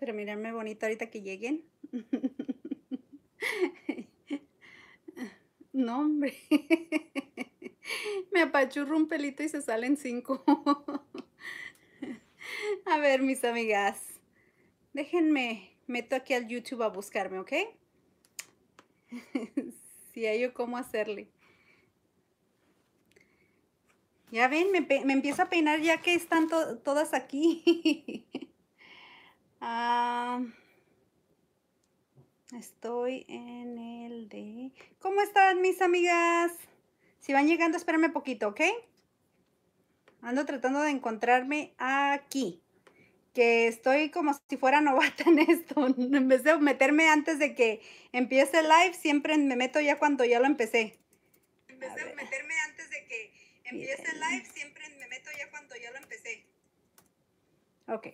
Pero mirarme bonito ahorita que lleguen. No, hombre. Me apachurro un pelito y se salen cinco. A ver, mis amigas. Déjenme, meto aquí al YouTube a buscarme, ¿ok? Si hay yo cómo hacerle. Ya ven, me, me empiezo a peinar ya que están todas aquí. Ah, estoy en el de... ¿Cómo están mis amigas? Si van llegando, un poquito, ¿ok? Ando tratando de encontrarme aquí. Que estoy como si fuera novata en esto. En vez de meterme antes de que empiece el live, siempre me meto ya cuando ya lo empecé. En vez meterme antes de que empiece el live, siempre me meto ya cuando ya lo empecé. Ok.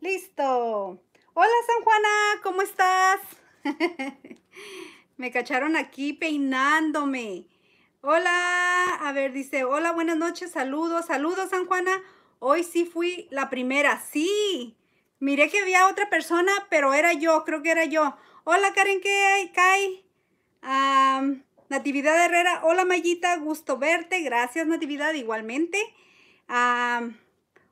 Listo. Hola San Juana, ¿cómo estás? Me cacharon aquí peinándome. Hola, a ver, dice, hola, buenas noches, saludos, saludos San Juana. Hoy sí fui la primera, sí. Miré que había otra persona, pero era yo, creo que era yo. Hola Karen, ¿qué hay? Kai. Natividad Herrera, hola Mayita, gusto verte. Gracias Natividad, igualmente.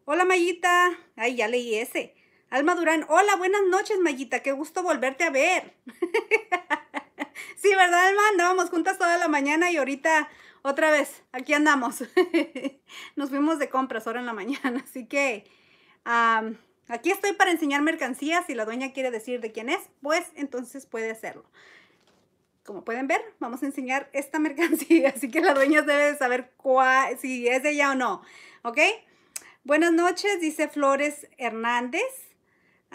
hola Mayita, ay, ya leí ese. Alma Durán, hola, buenas noches, Mayita, qué gusto volverte a ver. sí, ¿verdad, Alma? Andábamos juntas toda la mañana y ahorita otra vez, aquí andamos. Nos fuimos de compras ahora en la mañana, así que aquí estoy para enseñar mercancías. y la dueña quiere decir de quién es, pues entonces puede hacerlo. Como pueden ver, vamos a enseñar esta mercancía, así que la dueña debe saber si es ella o no, ¿ok? Buenas noches, dice Flores Hernández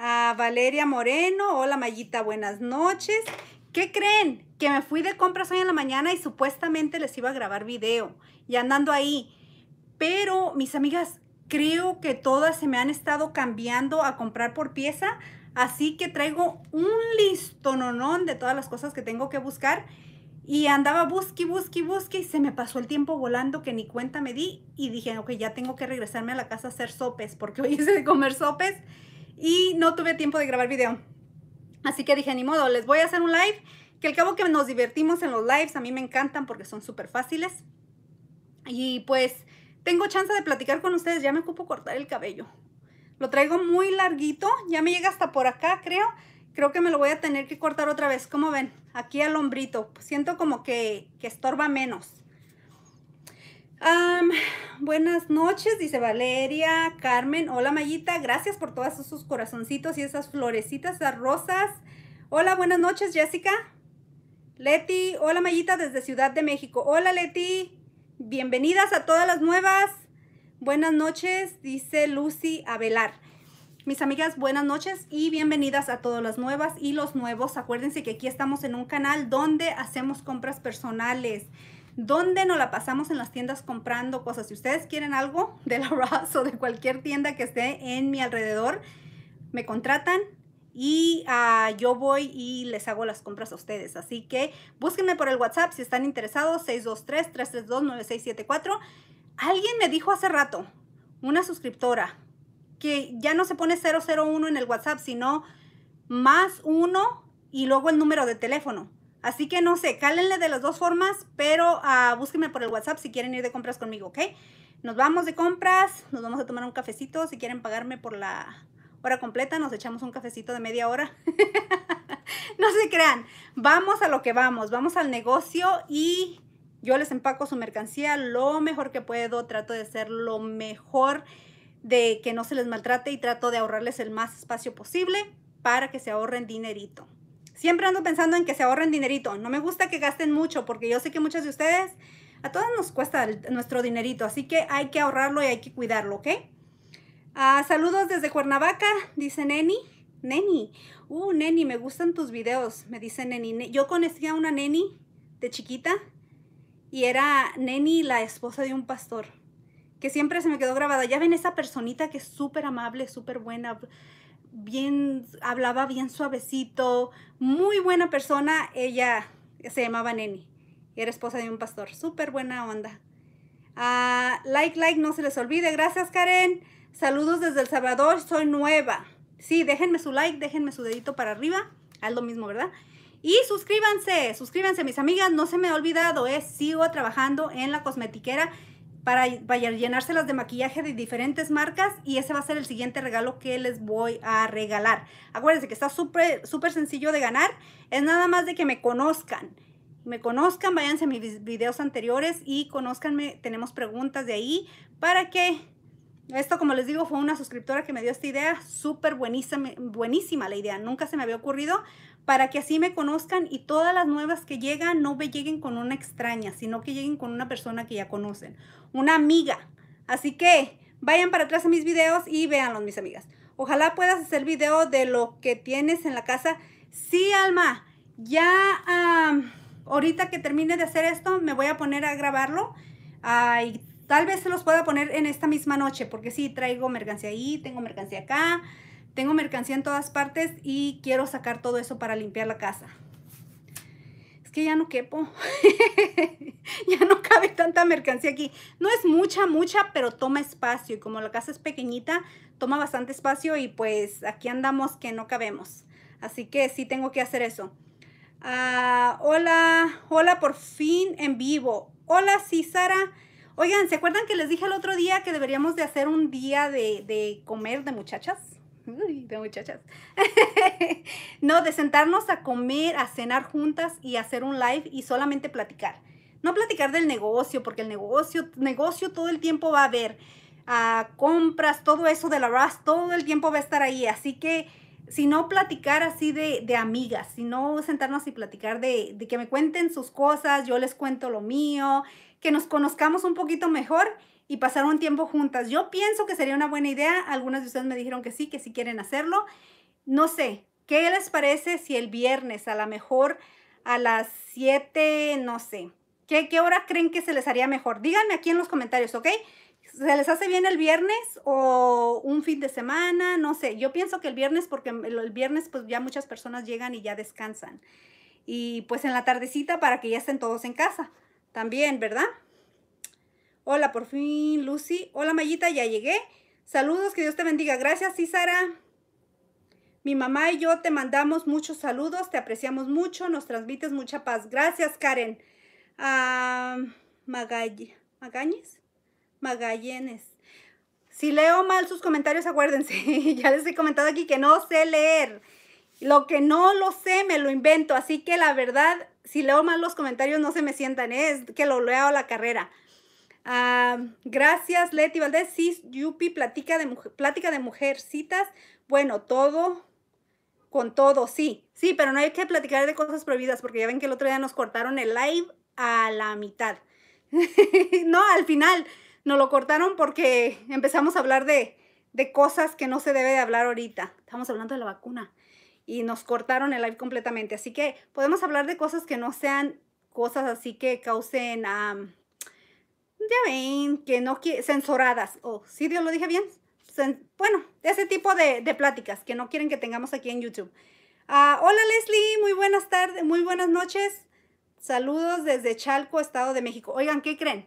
a Valeria Moreno. Hola Mayita, buenas noches. ¿Qué creen? Que me fui de compras hoy en la mañana y supuestamente les iba a grabar video y andando ahí. Pero mis amigas, creo que todas se me han estado cambiando a comprar por pieza. Así que traigo un listononón de todas las cosas que tengo que buscar. Y andaba busqui, busqui, busqui. y se me pasó el tiempo volando que ni cuenta me di. Y dije, ok, ya tengo que regresarme a la casa a hacer sopes porque hoy hice de comer sopes y no tuve tiempo de grabar video. Así que dije, ni modo, les voy a hacer un live, que al cabo que nos divertimos en los lives, a mí me encantan porque son súper fáciles. Y pues tengo chance de platicar con ustedes, ya me ocupo cortar el cabello. Lo traigo muy larguito, ya me llega hasta por acá, creo. Creo que me lo voy a tener que cortar otra vez, como ven, aquí al hombrito. Siento como que, que estorba menos buenas noches, dice Valeria, Carmen, hola Mayita, gracias por todos esos corazoncitos y esas florecitas, esas rosas. Hola, buenas noches, Jessica. Leti, hola Mayita desde Ciudad de México. Hola Leti, bienvenidas a todas las nuevas. Buenas noches, dice Lucy Avelar. Mis amigas, buenas noches y bienvenidas a todas las nuevas y los nuevos. Acuérdense que aquí estamos en un canal donde hacemos compras personales. ¿Dónde nos la pasamos en las tiendas comprando cosas? Si ustedes quieren algo de la Ross o de cualquier tienda que esté en mi alrededor, me contratan y ah, yo voy y les hago las compras a ustedes. Así que búsquenme por el WhatsApp si están interesados, 623-332-9674. Alguien me dijo hace rato, una suscriptora, que ya no se pone 001 en el WhatsApp, sino más uno y luego el número de teléfono. Así que no sé, cállenle de las dos formas, pero ah, búsquenme por el WhatsApp si quieren ir de compras conmigo, ¿ok? Nos vamos de compras, nos vamos a tomar un cafecito. Si quieren pagarme por la hora completa, nos echamos un cafecito de media hora. no se crean, vamos a lo que vamos, vamos al negocio y yo les empaco su mercancía lo mejor que puedo, trato de hacer lo mejor de que no se les maltrate y trato de ahorrarles el más espacio posible para que se ahorren dinerito. Siempre ando pensando en que se ahorren dinerito. No me gusta que gasten mucho porque yo sé que muchas de ustedes, a todas nos cuesta nuestro dinerito, así que hay que ahorrarlo y hay que cuidarlo, ¿ok? Ah, saludos desde Cuernavaca, dice Neni. Neni, uh, Neni, me gustan tus videos, me dice Neni. Yo conocí a una Neni de chiquita y era Neni la esposa de un pastor, que siempre se me quedó grabada. Ya ven esa personita que es súper amable, súper buena, bien, hablaba bien suavecito, muy buena persona. Ella se llamaba Neni, era esposa de un pastor, súper buena onda. Ah, like, like, no se les olvide. Gracias, Karen. Saludos desde El Salvador, soy nueva. Sí, déjenme su like, déjenme su dedito para arriba. Haz lo mismo, ¿verdad? Y suscríbanse, suscríbanse, mis amigas. No se me ha olvidado, eh, sigo trabajando en la cosmetiquera para, llenárselas de maquillaje de diferentes marcas y ese va a ser el siguiente regalo que les voy a regalar. Acuérdense que está súper súper sencillo de ganar, es nada más de que me conozcan. Me conozcan, váyanse a mis videos anteriores y conozcanme, tenemos preguntas de ahí para que esto, como les digo, fue una suscriptora que me dio esta idea, súper buenísima, buenísima la idea, nunca se me había ocurrido, para que así me conozcan y todas las nuevas que llegan no me lleguen con una extraña, sino que lleguen con una persona que ya conocen, una amiga. Así que vayan para atrás a mis videos y véanlos, mis amigas. Ojalá puedas hacer video de lo que tienes en la casa. Sí, Alma, ya ahorita que termine de hacer esto, me voy a poner a grabarlo. tal vez se los pueda poner en esta misma noche, porque sí, traigo mercancía ahí, tengo mercancía acá. Tengo mercancía en todas partes y quiero sacar todo eso para limpiar la casa. Es que ya no quepo. ya no cabe tanta mercancía aquí. No es mucha, mucha, pero toma espacio. Y como la casa es pequeñita, toma bastante espacio y pues aquí andamos que no cabemos. Así que sí tengo que hacer eso. Ah, hola, hola por fin en vivo. Hola, sí, Sara. Oigan, ¿se acuerdan que les dije el otro día que deberíamos de hacer un día de, de comer de muchachas? de muchachas, no, de sentarnos a comer, a cenar juntas y hacer un live y solamente platicar. No platicar del negocio, porque el negocio, negocio todo el tiempo va a haber a ah, compras, todo eso de la RAS, todo el tiempo va a estar ahí. Así que si no platicar así de, de amigas, si no sentarnos y platicar de, de que me cuenten sus cosas, yo les cuento lo mío, que nos conozcamos un poquito mejor y pasar un tiempo juntas. Yo pienso que sería una buena idea. Algunas de ustedes me dijeron que sí, que sí quieren hacerlo. No sé, ¿qué les parece si el viernes a lo mejor a las 7, no sé? ¿Qué, ¿Qué hora creen que se les haría mejor? Díganme aquí en los comentarios, ¿ok? ¿Se les hace bien el viernes o un fin de semana? No sé, yo pienso que el viernes, porque el viernes pues ya muchas personas llegan y ya descansan. Y pues en la tardecita para que ya estén todos en casa también, ¿verdad? Hola, por fin, Lucy. Hola, Mayita, ya llegué. Saludos, que Dios te bendiga. Gracias, Sara. Mi mamá y yo te mandamos muchos saludos, te apreciamos mucho, nos transmites mucha paz. Gracias, Karen. Uh, Si leo mal sus comentarios, acuérdense. ya les he comentado aquí que no sé leer. Lo que no lo sé, me lo invento. Así que la verdad, si leo mal los comentarios, no se me sientan. Es que lo leo a la carrera. Ah, gracias, Leti Valdés. Sí, Yupi, platica de, plática de mujercitas. Bueno, todo con todo, sí. Sí, pero no hay que platicar de cosas prohibidas porque ya ven que el otro día nos cortaron el live a la mitad. no, al final nos lo cortaron porque empezamos a hablar de, de cosas que no se debe de hablar ahorita. Estamos hablando de la vacuna y nos cortaron el live completamente. Así que podemos hablar de cosas que no sean cosas así que causen ya ven que no quieren, censuradas, o oh, sí, Dios lo dije bien, bueno, ese tipo de, pláticas que no quieren que tengamos aquí en YouTube. Ah, hola Leslie, muy buenas tardes, muy buenas noches. Saludos desde Chalco, Estado de México. Oigan, ¿qué creen?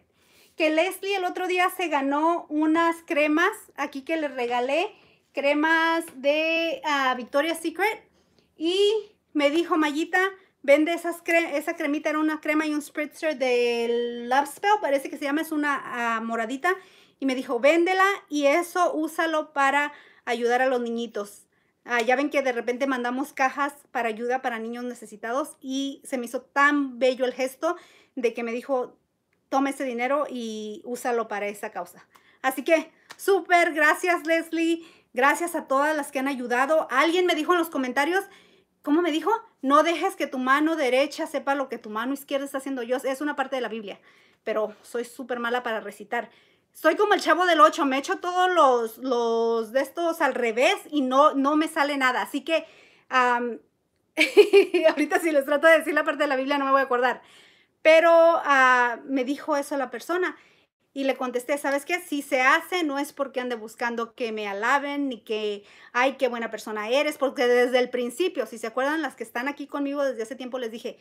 Que Leslie el otro día se ganó unas cremas aquí que le regalé, cremas de victoria ah, Victoria's Secret. Y me dijo, Mayita, Vende esas esa cremita, era una crema y un spritzer de Love Spell, parece que se llama, es una ah, moradita. Y me dijo, véndela y eso úsalo para ayudar a los niñitos. Ah, ya ven que de repente mandamos cajas para ayuda para niños necesitados y se me hizo tan bello el gesto de que me dijo, tome ese dinero y úsalo para esa causa. Así que, súper, gracias Leslie, gracias a todas las que han ayudado. Alguien me dijo en los comentarios ¿cómo me dijo? No dejes que tu mano derecha sepa lo que tu mano izquierda está haciendo. Yo es una parte de la Biblia, pero soy súper mala para recitar. Soy como el chavo del 8, me echo todos los, de estos al revés y no, no me sale nada. Así que ahorita si les trato de decir la parte de la Biblia no me voy a acordar. Pero ah, me dijo eso la persona y le contesté, ¿sabes qué? Si se hace, no es porque ande buscando que me alaben ni que, ay, qué buena persona eres, porque desde el principio, si se acuerdan las que están aquí conmigo desde hace tiempo, les dije,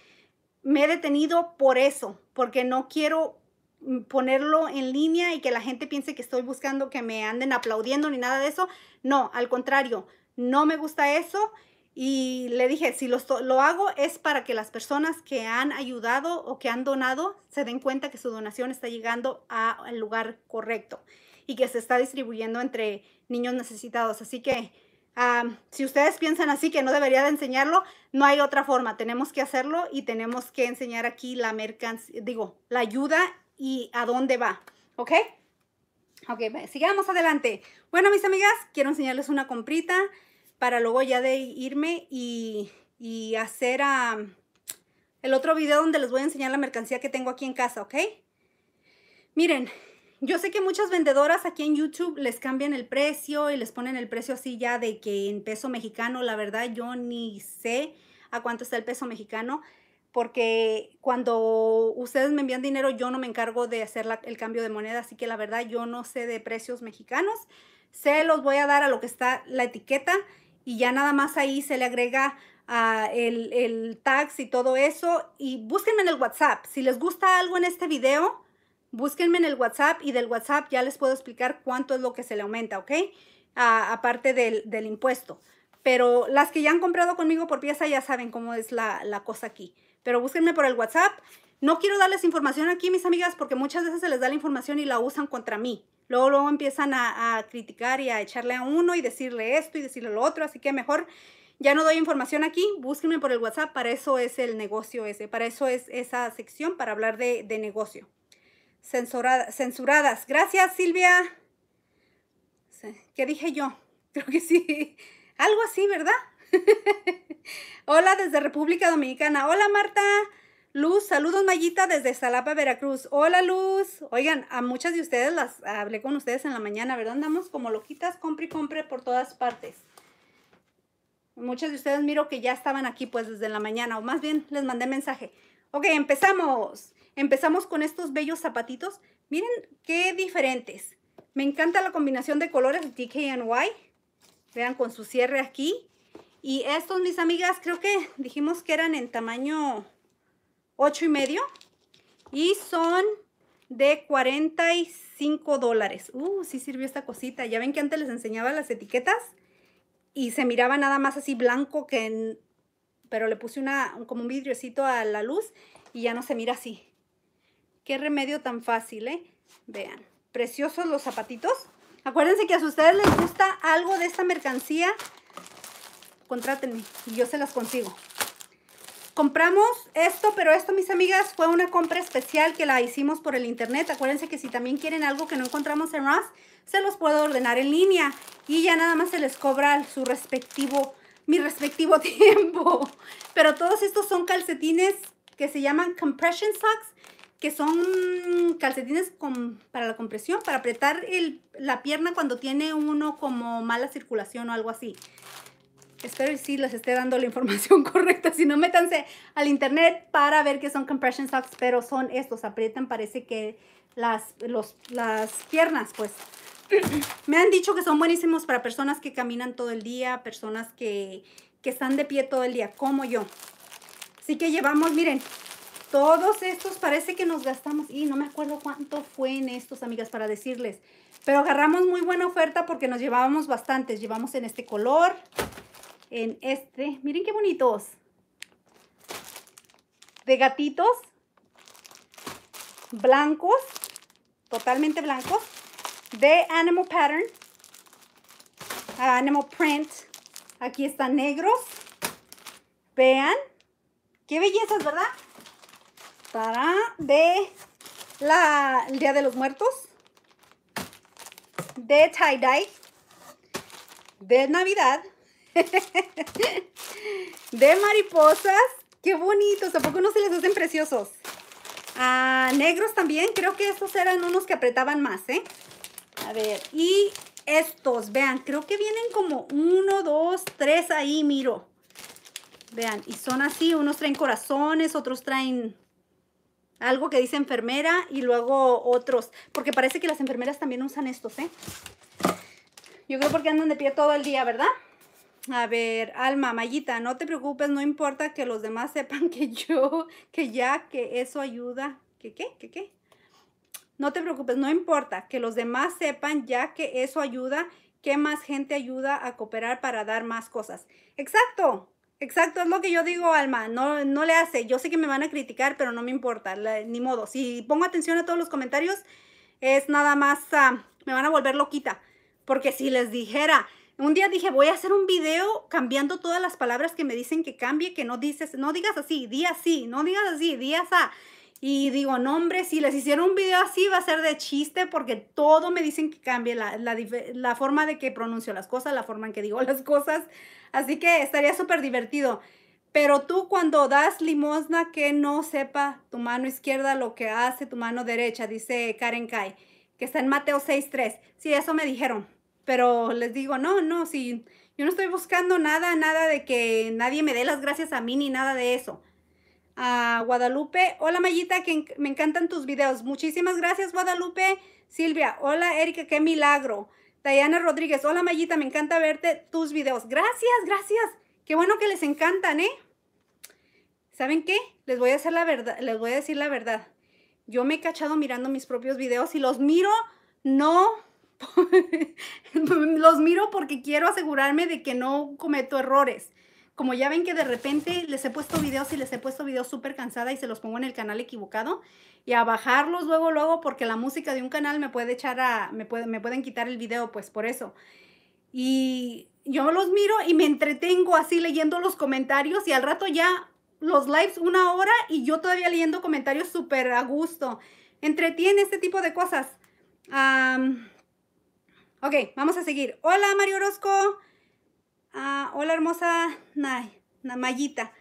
me he detenido por eso, porque no quiero mm, ponerlo en línea y que la gente piense que estoy buscando que me anden aplaudiendo ni nada de eso. No, al contrario, no me gusta eso y le dije, si lo, lo, hago es para que las personas que han ayudado o que han donado se den cuenta que su donación está llegando al lugar correcto y que se está distribuyendo entre niños necesitados. Así que ah, si ustedes piensan así que no debería de enseñarlo, no hay otra forma. Tenemos que hacerlo y tenemos que enseñar aquí la mercancía, digo, la ayuda y a dónde va. ¿Ok? Ok, sigamos adelante. Bueno, mis amigas, quiero enseñarles una comprita para luego ya de irme y, hacer el otro video donde les voy a enseñar la mercancía que tengo aquí en casa, ¿ok? Miren, yo sé que muchas vendedoras aquí en YouTube les cambian el precio y les ponen el precio así ya de que en peso mexicano, la verdad yo ni sé a cuánto está el peso mexicano, porque cuando ustedes me envían dinero yo no me encargo de hacer el cambio de moneda, así que la verdad yo no sé de precios mexicanos. Se los voy a dar a lo que está la etiqueta y ya nada más ahí se le agrega ah, el, el y todo eso. Y búsquenme en el WhatsApp. Si les gusta algo en este video, búsquenme en el WhatsApp y del WhatsApp ya les puedo explicar cuánto es lo que se le aumenta, ¿ok? aparte del, impuesto. Pero las que ya han comprado conmigo por pieza ya saben cómo es la, la cosa aquí. Pero búsquenme por el WhatsApp no quiero darles información aquí, mis amigas, porque muchas veces se les da la información y la usan contra mí. Luego, luego empiezan a, criticar y a echarle a uno y decirle esto y decirle lo otro. Así que mejor ya no doy información aquí, búsquenme por el WhatsApp, para eso es el negocio ese, para eso es esa sección, para hablar de, negocio. censuradas. Gracias, Silvia. ¿Qué dije yo? Creo que sí. Algo así, ¿verdad? Hola desde República Dominicana. Hola, Marta. Luz, saludos Mayita desde Salapa, Veracruz. Hola Luz. Oigan, a muchas de ustedes las hablé con ustedes en la mañana, ¿verdad? Andamos como loquitas, compre y compre por todas partes. Muchas de ustedes miro que ya estaban aquí pues desde la mañana, o más bien les mandé mensaje. Ok, empezamos. Empezamos con estos bellos zapatitos. Miren qué diferentes. Me encanta la combinación de colores de Y. Vean con su cierre aquí. Y estos, mis amigas, creo que dijimos que eran en tamaño 8 y medio. Y son de 45 dólares. Uh, sí sirvió esta cosita. Ya ven que antes les enseñaba las etiquetas y se miraba nada más así blanco que... En... pero le puse una, como un vidriocito a la luz y ya no se mira así. Qué remedio tan fácil, ¿eh? Vean, preciosos los zapatitos. Acuérdense que a ustedes les gusta algo de esta mercancía, contrátenme y yo se las consigo. Compramos esto, pero esto, mis amigas, fue una compra especial que la hicimos por el internet. Acuérdense que si también quieren algo que no encontramos en Ross, se los puedo ordenar en línea. Y ya nada más se les cobra su respectivo, mi respectivo tiempo. Pero todos estos son calcetines que se llaman compression socks, que son calcetines para la compresión, para apretar la pierna cuando tiene uno como mala circulación o algo así espero que sí les esté dando la información correcta. Si no, métanse al internet para ver qué son compression socks, pero son estos. Aprietan, parece que las, las piernas, pues. Me han dicho que son buenísimos para personas que caminan todo el día, personas que, que están de pie todo el día, como yo. Así que llevamos, miren, todos estos parece que nos gastamos, y no me acuerdo cuánto fue en estos, amigas, para decirles, pero agarramos muy buena oferta porque nos llevábamos bastantes. Llevamos en este color, en este. Miren qué bonitos. De gatitos blancos, totalmente blancos, de Animal Pattern, Animal Print. Aquí están negros. Vean, qué bellezas, ¿verdad? Para de la el Día de los Muertos, de tie-dye, de Navidad, de mariposas. Qué bonitos, Tampoco no se les hacen preciosos? Ah, negros también, creo que estos eran unos que apretaban más, ¿eh? A ver, y estos, vean, creo que vienen como uno, dos, tres ahí, miro. Vean, y son así, unos traen corazones, otros traen algo que dice enfermera y luego otros, porque parece que las enfermeras también usan estos, ¿eh? Yo creo porque andan de pie todo el día, ¿verdad? A ver, Alma, Mayita, no te preocupes, no importa que los demás sepan que yo, que ya, que eso ayuda. ¿Qué, qué, qué, No te preocupes, no importa que los demás sepan ya que eso ayuda, que más gente ayuda a cooperar para dar más cosas. Exacto, exacto, es lo que yo digo, Alma, no, no le hace. Yo sé que me van a criticar, pero no me importa, ni modo. Si pongo atención a todos los comentarios, es nada más, ah, me van a volver loquita. Porque si les dijera, un día dije, voy a hacer un video cambiando todas las palabras que me dicen que cambie, que no dices, no digas así, di así, no digas así, di así. Y digo, no hombre, si les hiciera un video así va a ser de chiste porque todo me dicen que cambie la, forma de que pronuncio las cosas, la forma en que digo las cosas. Así que estaría súper divertido. Pero tú cuando das limosna que no sepa tu mano izquierda lo que hace tu mano derecha, dice Karen Kai, que está en Mateo 6.3. Sí, eso me dijeron. Pero les digo, no, no, si yo no estoy buscando nada, nada de que nadie me dé las gracias a mí ni nada de eso. A ah, Guadalupe, hola Mayita, que me encantan tus videos. Muchísimas gracias Guadalupe. Silvia, hola Erika, qué milagro. Diana Rodríguez, hola Mayita, me encanta verte tus videos. Gracias, gracias. Qué bueno que les encantan, ¿eh? ¿Saben qué? Les voy a hacer la verdad, les voy a decir la verdad. Yo me he cachado mirando mis propios videos y los miro no los miro porque quiero asegurarme de que no cometo errores. Como ya ven que de repente les he puesto videos y les he puesto videos súper cansada y se los pongo en el canal equivocado y a bajarlos luego, luego, porque la música de un canal me puede echar a, me, me pueden quitar el video, pues por eso. Y yo los miro y me entretengo así leyendo los comentarios y al rato ya los lives una hora y yo todavía leyendo comentarios súper a gusto. Entretiene este tipo de cosas. Ok, vamos a seguir. Hola, Mario Orozco. Ah, hola, hermosa Nay, Mayita.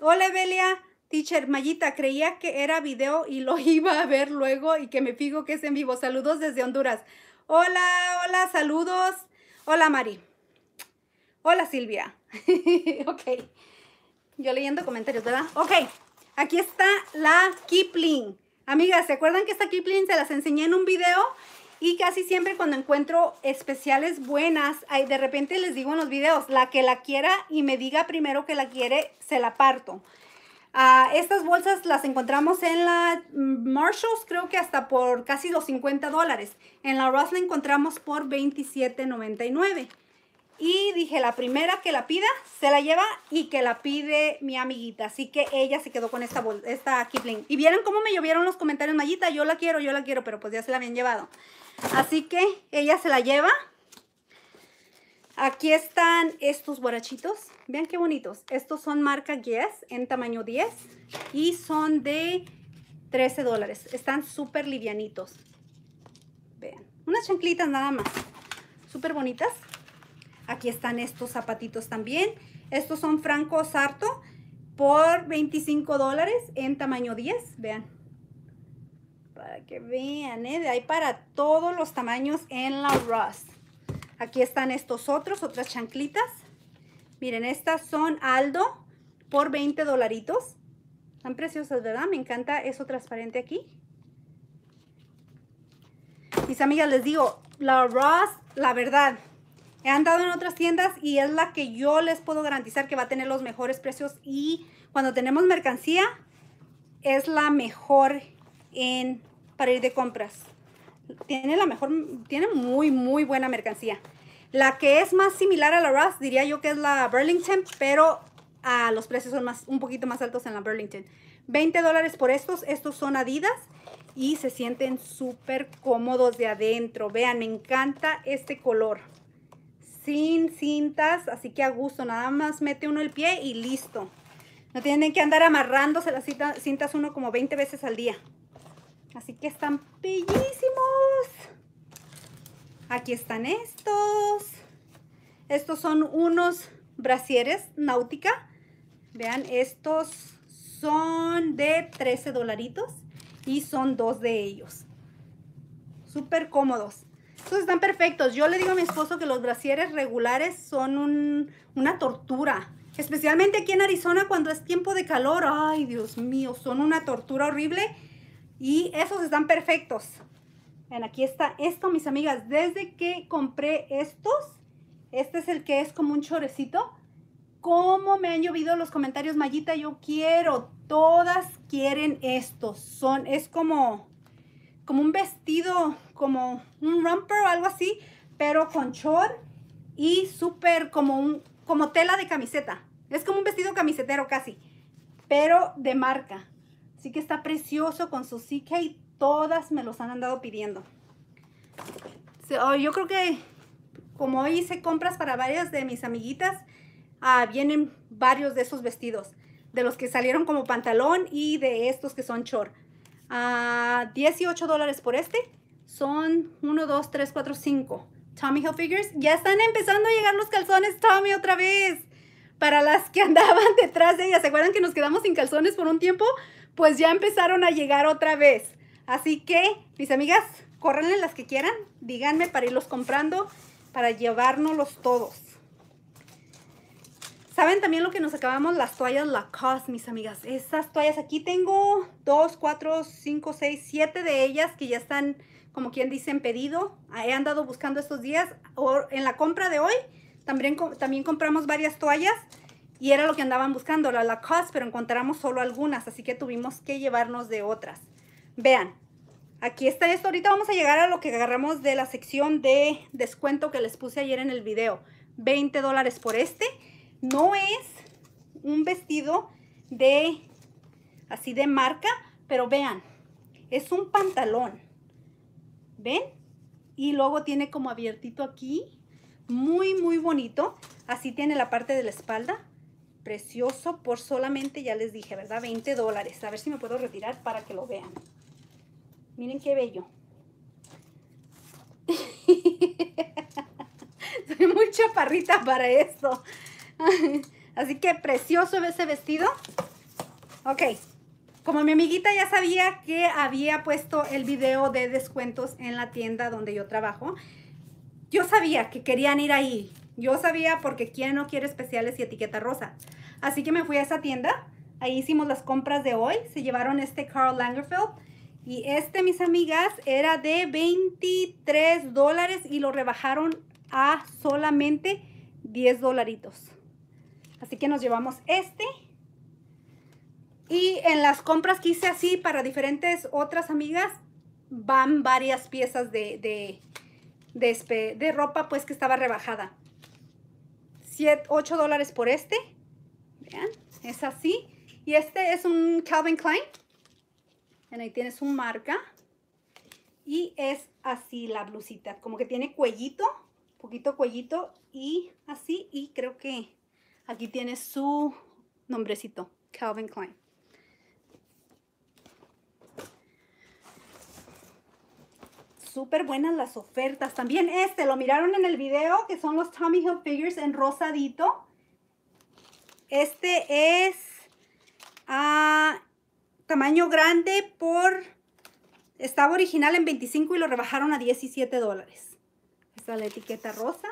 Hola, Belia, Teacher, Mayita, creía que era video y lo iba a ver luego y que me fijo que es en vivo. Saludos desde Honduras. Hola, hola, saludos. Hola, Mari. Hola, Silvia. ok. Yo leyendo comentarios, ¿verdad? Ok. Aquí está la Kipling. Amigas, ¿se acuerdan que esta Kipling se las enseñé en un video? Y casi siempre cuando encuentro especiales buenas, de repente les digo en los videos, la que la quiera y me diga primero que la quiere, se la parto. Ah, estas bolsas las encontramos en la Marshalls, creo que hasta por casi los 50 dólares. En la Ross la encontramos por $27.99. Y dije, la primera que la pida, se la lleva y que la pide mi amiguita. Así que ella se quedó con esta, esta Kipling. Y vieron cómo me llovieron los comentarios, Mayita, yo la quiero, yo la quiero, pero pues ya se la habían llevado. Así que ella se la lleva. Aquí están estos borrachitos. Vean qué bonitos. Estos son marca Guess en tamaño 10 y son de 13 dólares. Están súper livianitos. Vean. Unas chanclitas nada más. Súper bonitas. Aquí están estos zapatitos también. Estos son Franco Sarto por 25 dólares en tamaño 10. Vean. Para que vean, ¿eh? De ahí para todos los tamaños en la Ross. Aquí están estos otros, otras chanclitas. Miren, estas son Aldo por 20 dolaritos. Están preciosas, ¿verdad? Me encanta eso transparente aquí. Mis amigas, les digo, la Ross, la verdad, He andado en otras tiendas y es la que yo les puedo garantizar que va a tener los mejores precios y cuando tenemos mercancía es la mejor en para ir de compras. Tiene la mejor, tiene muy, muy buena mercancía. La que es más similar a la Ross diría yo que es la Burlington, pero a ah, los precios son más, un poquito más altos en la Burlington. 20 dólares por estos, estos son Adidas y se sienten súper cómodos de adentro. Vean, me encanta este color sin cintas, así que a gusto, nada más mete uno el pie y listo. No tienen que andar amarrándose las cintas uno como 20 veces al día. Así que están bellísimos. Aquí están estos. Estos son unos brasieres náutica. Vean, estos son de 13 dolaritos y son dos de ellos. Súper cómodos. Estos están perfectos. Yo le digo a mi esposo que los brasieres regulares son una tortura. Especialmente aquí en Arizona cuando es tiempo de calor. Ay, Dios mío, son una tortura horrible. Y esos están perfectos. Ven, aquí está esto, mis amigas. Desde que compré estos, este es el que es como un chorecito. Como me han llovido los comentarios, Mayita? Yo quiero, todas quieren estos. Son, es como, como un vestido, como un romper o algo así, pero con short y súper como un, como tela de camiseta. Es como un vestido camisetero casi, pero de marca. Así que está precioso con su CK y todas me los han andado pidiendo. Oh, yo creo que como hice compras para varias de mis amiguitas, ah, vienen varios de esos vestidos. De los que salieron como pantalón y de estos que son short a 18 dólares por este. Son 1, 2, 3, 4, 5. Tommy Hilfigers. Ya están empezando a llegar los calzones, Tommy, otra vez. Para las que andaban detrás de ellas ¿se acuerdan que nos quedamos sin calzones por un tiempo? Pues ya empezaron a llegar otra vez. Así que, mis amigas, córranle las que quieran. Díganme para irlos comprando, para llevárnoslos todos. ¿Saben también lo que nos acabamos? Las toallas Lacoste, mis amigas. Esas toallas, aquí tengo dos, cuatro, cinco, seis, siete de ellas que ya están, como quien dice, en pedido. He andado buscando estos días. O en la compra de hoy también, también compramos varias toallas y era lo que andaban buscando, la Lacoste, pero encontramos solo algunas, así que tuvimos que llevarnos de otras. Vean, aquí está esto. Ahorita vamos a llegar a lo que agarramos de la sección de descuento que les puse ayer en el video. 20 dólares por este. No es un vestido de así de marca, pero vean, es un pantalón. ¿Ven? Y luego tiene como abiertito aquí. Muy, muy bonito. Así tiene la parte de la espalda. Precioso por solamente, ya les dije, ¿verdad? 20 dólares. A ver si me puedo retirar para que lo vean. Miren qué bello. Soy muy chaparrita para eso. Así que precioso ese vestido. Ok, como mi amiguita ya sabía que había puesto el video de descuentos en la tienda donde yo trabajo, yo sabía que querían ir ahí. Yo sabía porque quién no quiere especiales y etiqueta rosa. Así que me fui a esa tienda. Ahí hicimos las compras de hoy. Se llevaron este Carl Langerfeld. Y este, mis amigas, era de 23 dólares y lo rebajaron a solamente 10 dolaritos. Así que nos llevamos este. Y en las compras que hice así para diferentes otras amigas, van varias piezas de, de, ropa pues que estaba rebajada. 7, 8 dólares por este. Vean, es así. Y este es un Calvin Klein. ahí tiene su marca. Y es así la blusita. Como que tiene cuellito, poquito cuellito y así. Y creo que Aquí tiene su nombrecito, Calvin Klein. Súper buenas las ofertas. También este, lo miraron en el video, que son los Tommy Figures en rosadito. Este es a ah, tamaño grande por... Estaba original en 25 y lo rebajaron a 17 dólares. Esta es la etiqueta rosa.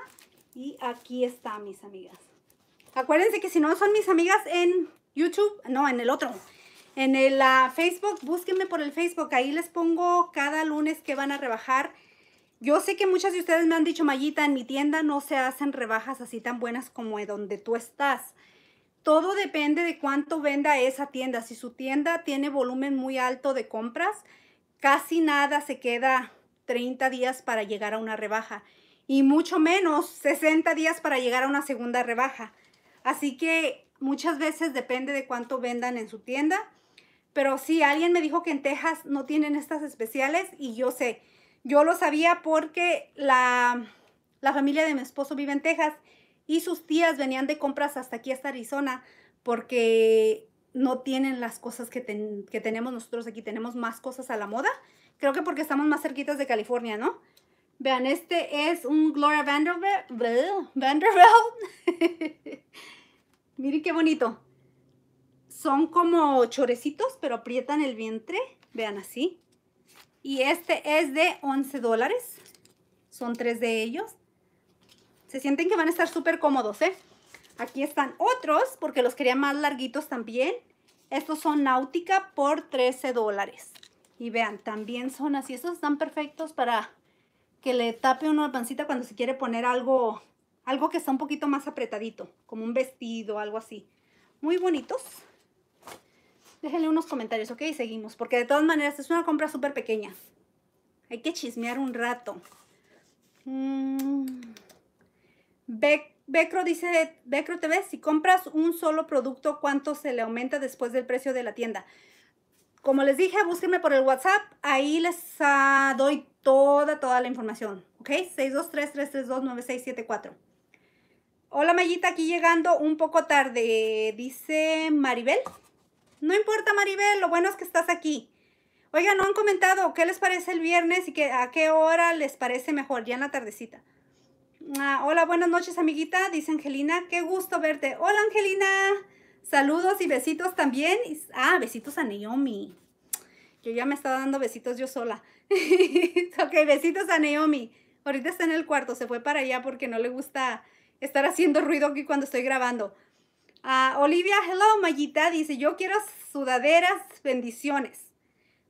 Y aquí está, mis amigas. Acuérdense que si no son mis amigas en YouTube, no, en el otro. En el Facebook, búsquenme por el Facebook. Ahí les pongo cada lunes que van a rebajar. Yo sé que muchas de ustedes me han dicho, Mayita, en mi tienda no se hacen rebajas así tan buenas como de donde tú estás. Todo depende de cuánto venda esa tienda. Si su tienda tiene volumen muy alto de compras, casi nada se queda 30 días para llegar a una rebaja y mucho menos 60 días para llegar a una segunda rebaja. Así que muchas veces depende de cuánto vendan en su tienda. Pero sí, alguien me dijo que en Texas no tienen estas especiales y yo sé, yo lo sabía porque la, familia de mi esposo vive en Texas y sus tías venían de compras hasta aquí, hasta Arizona, porque no tienen las cosas que, que, tenemos nosotros aquí. Tenemos más cosas a la moda. Creo que porque estamos más cerquitas de California, ¿no? Vean, este es un Gloria Vanderbilt. Vanderbilt. Miren qué bonito. Son como chorecitos, pero aprietan el vientre. Vean así. Y este es de 11 dólares. Son tres de ellos. Se sienten que van a estar súper cómodos, ¿eh? Aquí están otros, porque los quería más larguitos también. Estos son Náutica por 13 dólares. Y vean, también son así. Estos están perfectos para que le tape uno la pancita cuando se quiere poner algo algo que está un poquito más apretadito, como un vestido, algo así. Muy bonitos. Déjenle unos comentarios, ¿ok? Y seguimos, porque de todas maneras es una compra súper pequeña. Hay que chismear un rato. Mm. Becro dice, Becro TV, si compras un solo producto, ¿cuánto se le aumenta después del precio de la tienda? Como les dije, búsquenme por el WhatsApp, ahí les ah, doy toda, toda la información, ¿ok? 623-332-9674. Hola Mayita, aquí llegando un poco tarde, dice Maribel. No importa Maribel, lo bueno es que estás aquí. Oiga, no han comentado qué les parece el viernes y que, a qué hora les parece mejor, ya en la tardecita. Ah, hola, buenas noches amiguita, dice Angelina, qué gusto verte. Hola Angelina, saludos y besitos también. Ah, besitos a Naomi. Yo ya me estaba dando besitos yo sola. ok, besitos a Naomi. Ahorita está en el cuarto, se fue para allá porque no le gusta estar haciendo ruido aquí cuando estoy grabando. Olivia, hello, Mayita, dice, yo quiero sudaderas, bendiciones.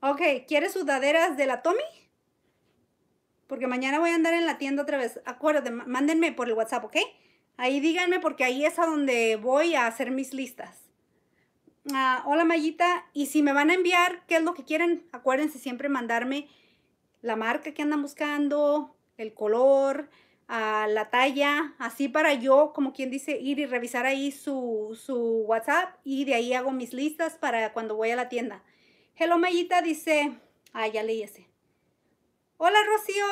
Ok, ¿quieres sudaderas de la Tommy? Porque mañana voy a andar en la tienda otra vez. Acuérdate, mándenme por el WhatsApp, ¿ok? Ahí díganme porque ahí es a donde voy a hacer mis listas. Ah, hola Mayita, y si me van a enviar qué es lo que quieren, acuérdense siempre mandarme la marca que andan buscando, el color, a la talla, así para yo, como quien dice, ir y revisar ahí su, su WhatsApp y de ahí hago mis listas para cuando voy a la tienda. Hello Mayita dice, ah, ya leí ese. Hola Rocío,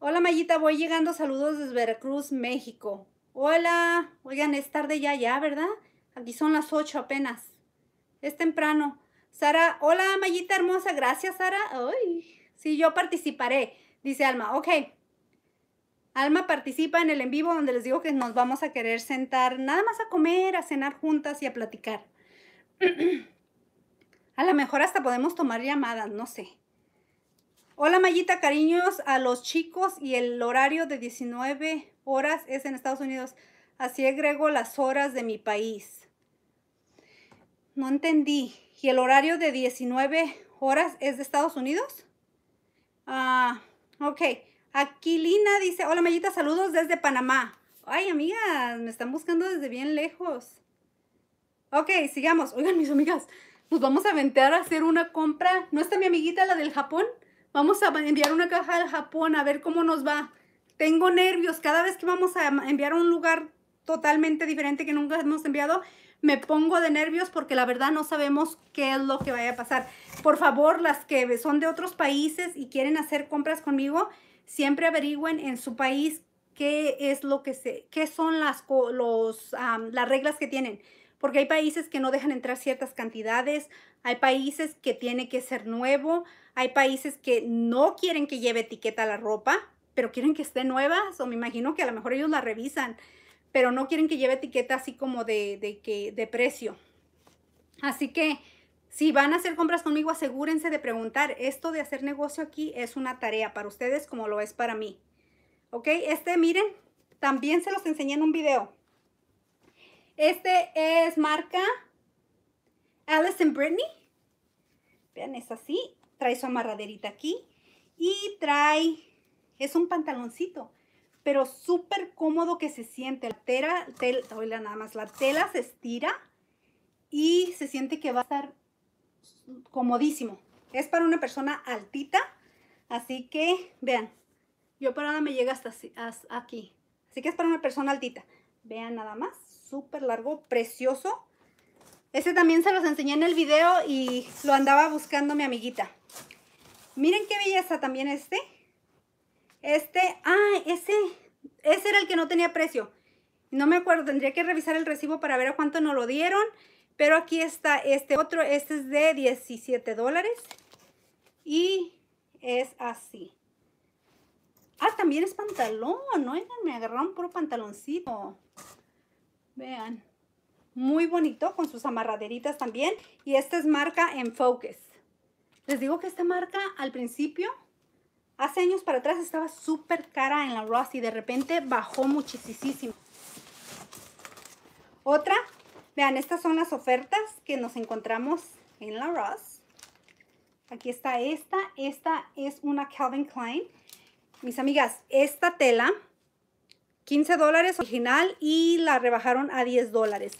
hola Mayita, voy llegando, saludos desde Veracruz, México. Hola, oigan, es tarde ya, ya, ¿verdad? Aquí son las 8 apenas, es temprano. Sara, hola Mayita hermosa, gracias Sara. Ay, sí, yo participaré, dice Alma, ok. Alma participa en el en vivo donde les digo que nos vamos a querer sentar nada más a comer, a cenar juntas y a platicar. a lo mejor hasta podemos tomar llamadas, no sé. Hola Mayita, cariños a los chicos y el horario de 19 horas es en Estados Unidos. Así agrego las horas de mi país. No entendí. ¿Y el horario de 19 horas es de Estados Unidos? Ah, ok. ok. Aquilina dice, hola mellita saludos desde Panamá. Ay, amigas, me están buscando desde bien lejos. Ok, sigamos. Oigan, mis amigas, nos vamos a aventar a hacer una compra. ¿No está mi amiguita la del Japón? Vamos a enviar una caja al Japón a ver cómo nos va. Tengo nervios. Cada vez que vamos a enviar a un lugar totalmente diferente que nunca hemos enviado, me pongo de nervios porque la verdad no sabemos qué es lo que vaya a pasar. Por favor, las que son de otros países y quieren hacer compras conmigo, siempre averigüen en su país qué es lo que se, qué son las, las reglas que tienen. Porque hay países que no dejan entrar ciertas cantidades, hay países que tiene que ser nuevo, hay países que no quieren que lleve etiqueta la ropa, pero quieren que esté nueva, o me imagino que a lo mejor ellos la revisan, pero no quieren que lleve etiqueta así como de, de, que, de precio. Así que si van a hacer compras conmigo, asegúrense de preguntar. Esto de hacer negocio aquí es una tarea para ustedes como lo es para mí. ¿Ok? Este, miren, también se los enseñé en un video. Este es marca Alice and Britney. Vean, es así. Trae su amarraderita aquí. Y trae, es un pantaloncito, pero súper cómodo que se siente. La tela, nada más, la tela se estira y se siente que va a estar comodísimo. Es para una persona altita, así que vean, yo parada me llega hasta aquí. Así que es para una persona altita. Vean nada más, súper largo, precioso. Este también se los enseñé en el video y lo andaba buscando mi amiguita. Miren qué belleza también este. Este, ah, ese, ese era el que no tenía precio. No me acuerdo, tendría que revisar el recibo para ver a cuánto nos lo dieron. Pero aquí está este otro, este es de 17 dólares. Y es así. Ah, también es pantalón, ¿no? me agarraron puro pantaloncito. Vean. Muy bonito, con sus amarraderitas también. Y esta es marca en Les digo que esta marca al principio, hace años para atrás, estaba súper cara en la Ross y de repente bajó muchísimo. Otra Vean, estas son las ofertas que nos encontramos en la Ross. Aquí está esta. Esta es una Calvin Klein. Mis amigas, esta tela, 15 dólares original y la rebajaron a 10 dólares.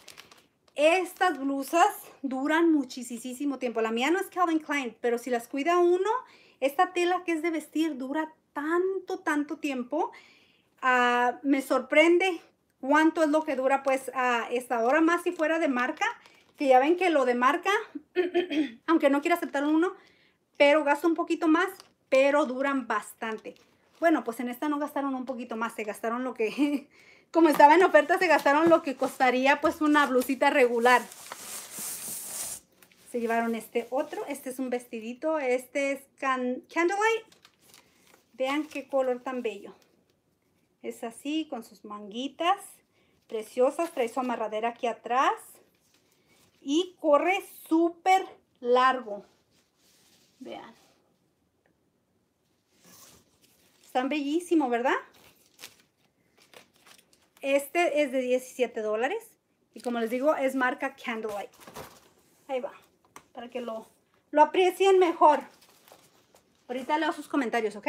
Estas blusas duran muchísimo tiempo. La mía no es Calvin Klein, pero si las cuida uno, esta tela que es de vestir dura tanto, tanto tiempo. Ah, me sorprende cuánto es lo que dura pues a esta hora más si fuera de marca, que ya ven que lo de marca, aunque no quiera aceptar uno, pero gasto un poquito más, pero duran bastante. Bueno, pues en esta no gastaron un poquito más, se gastaron lo que, como estaba en oferta, se gastaron lo que costaría pues una blusita regular. Se llevaron este otro, este es un vestidito, este es can Candlelight. Vean qué color tan bello. Es así, con sus manguitas preciosas. Trae su amarradera aquí atrás. Y corre súper largo. Vean. Están bellísimo, ¿verdad? Este es de 17 dólares. Y como les digo, es marca Candlelight. Ahí va. Para que lo, lo aprecien mejor. Ahorita leo sus comentarios, ¿ok?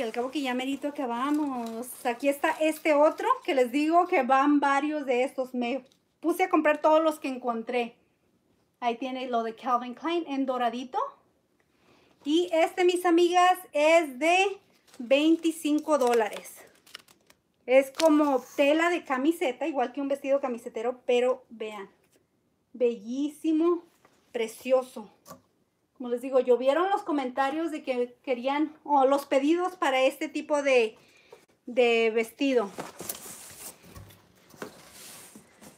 que al cabo que ya merito vamos Aquí está este otro que les digo que van varios de estos. Me puse a comprar todos los que encontré. Ahí tiene lo de Calvin Klein en doradito. Y este, mis amigas, es de 25 dólares. Es como tela de camiseta, igual que un vestido camisetero, pero vean. Bellísimo, precioso como les digo, vieron los comentarios de que querían, o los pedidos para este tipo de, de vestido.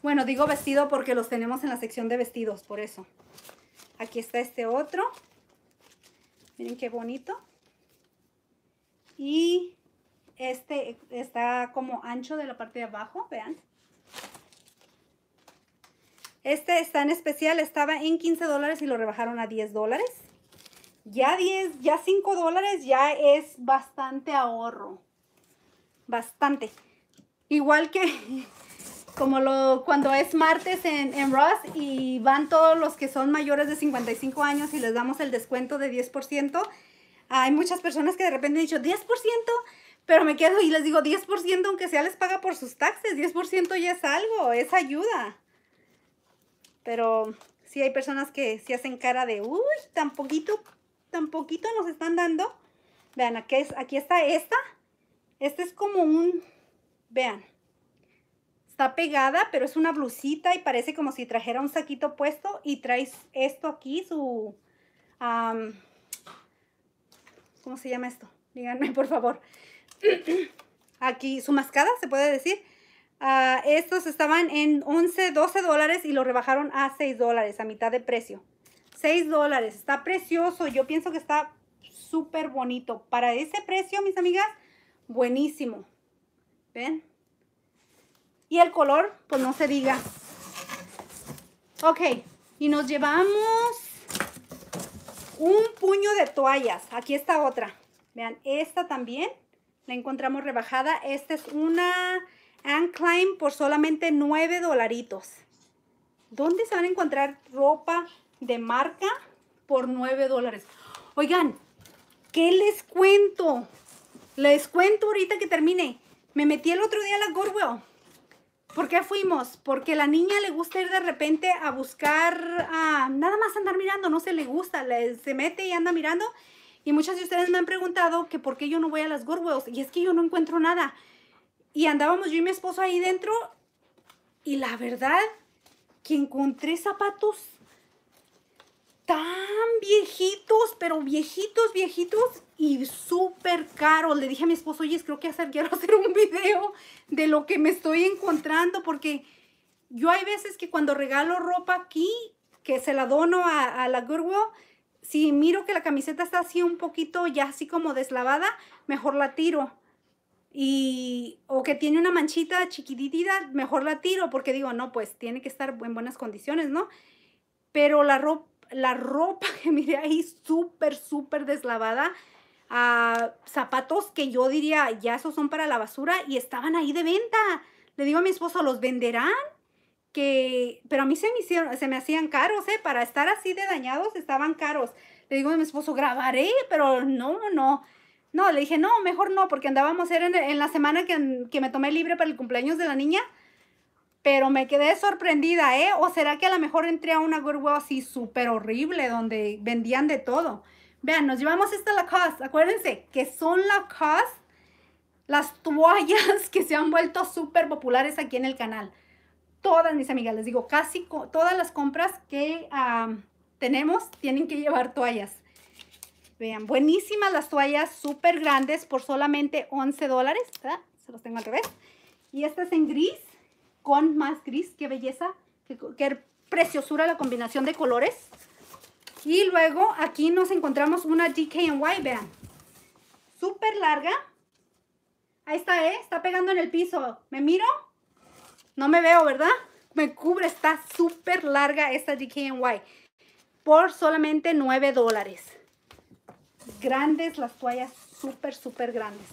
Bueno, digo vestido porque los tenemos en la sección de vestidos, por eso. Aquí está este otro. Miren qué bonito. Y este está como ancho de la parte de abajo, vean. Este está en especial, estaba en 15 dólares y lo rebajaron a 10 dólares. Ya 10, ya 5 dólares ya es bastante ahorro. Bastante. Igual que como lo, cuando es martes en, en Ross y van todos los que son mayores de 55 años y les damos el descuento de 10%, hay muchas personas que de repente han dicho 10%, pero me quedo y les digo 10%, aunque sea les paga por sus taxes, 10% ya es algo, es ayuda. Pero sí hay personas que se hacen cara de, uy, tan poquito, tan poquito nos están dando. Vean, aquí, es, aquí está esta. Esta es como un, vean, está pegada, pero es una blusita y parece como si trajera un saquito puesto y traes esto aquí, su, ¿cómo se llama esto? Díganme, por favor. Aquí, su mascada, se puede decir. Ah, estos estaban en 11, 12 dólares y lo rebajaron a 6 dólares, a mitad de precio. 6 dólares, está precioso. Yo pienso que está súper bonito. Para ese precio, mis amigas, buenísimo. ¿Ven? Y el color, pues no se diga. Ok, y nos llevamos un puño de toallas. Aquí está otra. Vean, esta también la encontramos rebajada. Esta es una and Klein por solamente 9 dolaritos. ¿Dónde se van a encontrar ropa de marca por 9 dólares? Oigan, ¿qué les cuento? Les cuento ahorita que termine. Me metí el otro día a la Goodwill. ¿Por qué fuimos? Porque la niña le gusta ir de repente a buscar, a, nada más andar mirando, no se le gusta, se mete y anda mirando. Y muchas de ustedes me han preguntado que por qué yo no voy a las Goodwills. Y es que yo no encuentro nada. Y andábamos yo y mi esposo ahí dentro y la verdad que encontré zapatos tan viejitos, pero viejitos, viejitos y súper caros. Le dije a mi esposo, oye, creo que hacer, quiero hacer un video de lo que me estoy encontrando porque yo hay veces que cuando regalo ropa aquí, que se la dono a, a la Goodwill, si miro que la camiseta está así un poquito ya así como deslavada, mejor la tiro y o que tiene una manchita chiquitita, mejor la tiro porque digo, no, pues tiene que estar en buenas condiciones, ¿no? Pero la ropa, la ropa que miré ahí súper, súper deslavada, ah, zapatos que yo diría, ya esos son para la basura y estaban ahí de venta. Le digo a mi esposo, ¿los venderán? Que, pero a mí se me, hicieron, se me hacían caros, ¿eh? Para estar así de dañados, estaban caros. Le digo a mi esposo, grabaré, pero no, no. No, le dije, no, mejor no, porque andábamos, en, la semana que, me tomé libre para el cumpleaños de la niña, pero me quedé sorprendida, ¿eh? O será que a lo mejor entré a una Goodwill así súper horrible, donde vendían de todo. Vean, nos llevamos esta Lacoste, acuérdense que son Lacoste las toallas que se han vuelto súper populares aquí en el canal. Todas mis amigas, les digo, casi todas las compras que tenemos tienen que llevar toallas. Vean, buenísimas las toallas, súper grandes por solamente 11 dólares. Se los tengo al revés. Y esta es en gris, con más gris. Qué belleza, qué, preciosura la combinación de colores. Y luego aquí nos encontramos una DKNY, vean. Súper larga. Ahí está, ¿eh? Está pegando en el piso. ¿Me miro? No me veo, ¿verdad? Me cubre, está súper larga esta DKNY. Por solamente 9 dólares grandes, las toallas súper, súper grandes.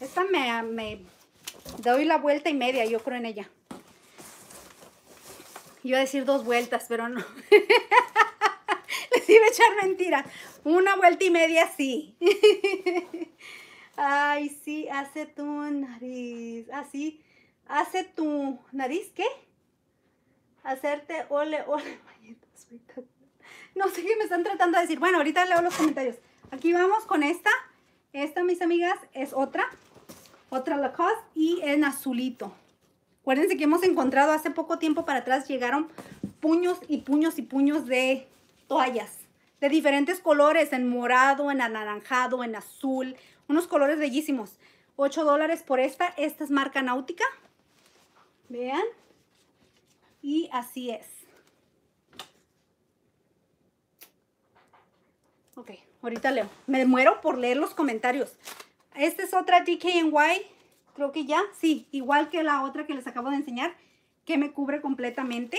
Esta me, me doy la vuelta y media, yo creo en ella. Iba a decir dos vueltas, pero no. Les iba a echar mentiras. Una vuelta y media, sí. Ay, sí, hace tu nariz. Así, ah, hace tu nariz, ¿qué? Hacerte ole, ole. No sé qué me están tratando de decir. Bueno, ahorita leo los comentarios. Aquí vamos con esta. Esta, mis amigas, es otra. Otra Lacoste y en azulito. Acuérdense que hemos encontrado hace poco tiempo para atrás llegaron puños y puños y puños de toallas de diferentes colores, en morado, en anaranjado, en azul, unos colores bellísimos. 8 dólares por esta, esta es marca náutica, vean, y así es. Ok, ahorita leo. Me muero por leer los comentarios. Esta es otra DKNY. Creo que ya, sí, igual que la otra que les acabo de enseñar, que me cubre completamente.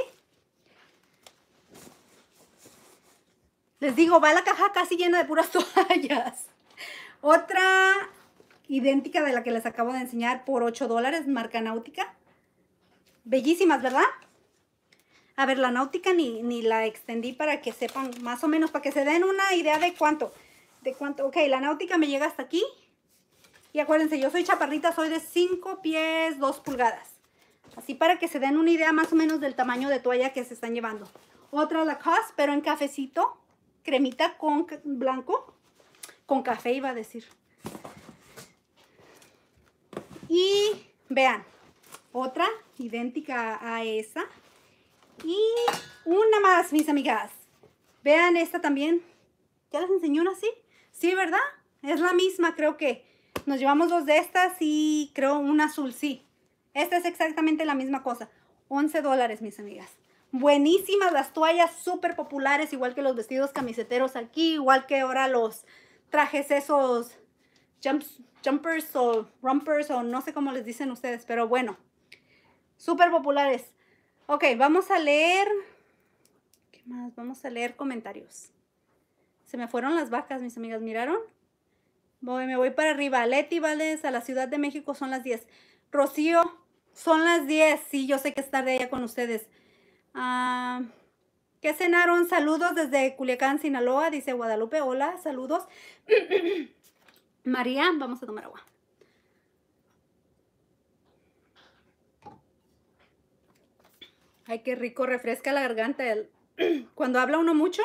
Les digo, va la caja casi llena de puras toallas. Otra idéntica de la que les acabo de enseñar por 8 dólares, marca náutica. Bellísimas, ¿verdad? A ver, la náutica ni, la extendí para que sepan más o menos, para que se den una idea de cuánto. De cuánto. Ok, la náutica me llega hasta aquí. Y acuérdense, yo soy chaparrita, soy de 5 pies 2 pulgadas. Así para que se den una idea más o menos del tamaño de toalla que se están llevando. Otra Lacoste, pero en cafecito, cremita con blanco, con café iba a decir. Y vean, otra idéntica a esa, y una más, mis amigas. Vean esta también. ¿Ya les enseñó una así? Sí, ¿verdad? Es la misma, creo que. Nos llevamos dos de estas y creo una azul, sí. Esta es exactamente la misma cosa. 11 dólares, mis amigas. Buenísimas las toallas, súper populares, igual que los vestidos camiseteros aquí, igual que ahora los trajes esos jumpers o rompers o no sé cómo les dicen ustedes, pero bueno, súper populares. Ok, vamos a leer. ¿Qué más? Vamos a leer comentarios. Se me fueron las vacas, mis amigas, ¿miraron? Voy, me voy para arriba. Leti Vales, a la Ciudad de México son las 10. Rocío, son las 10. Sí, yo sé que es tarde allá con ustedes. Ah, ¿Qué cenaron? Saludos desde Culiacán, Sinaloa, dice Guadalupe. Hola, saludos. María, vamos a tomar agua. Ay, qué rico, refresca la garganta. Cuando habla uno mucho.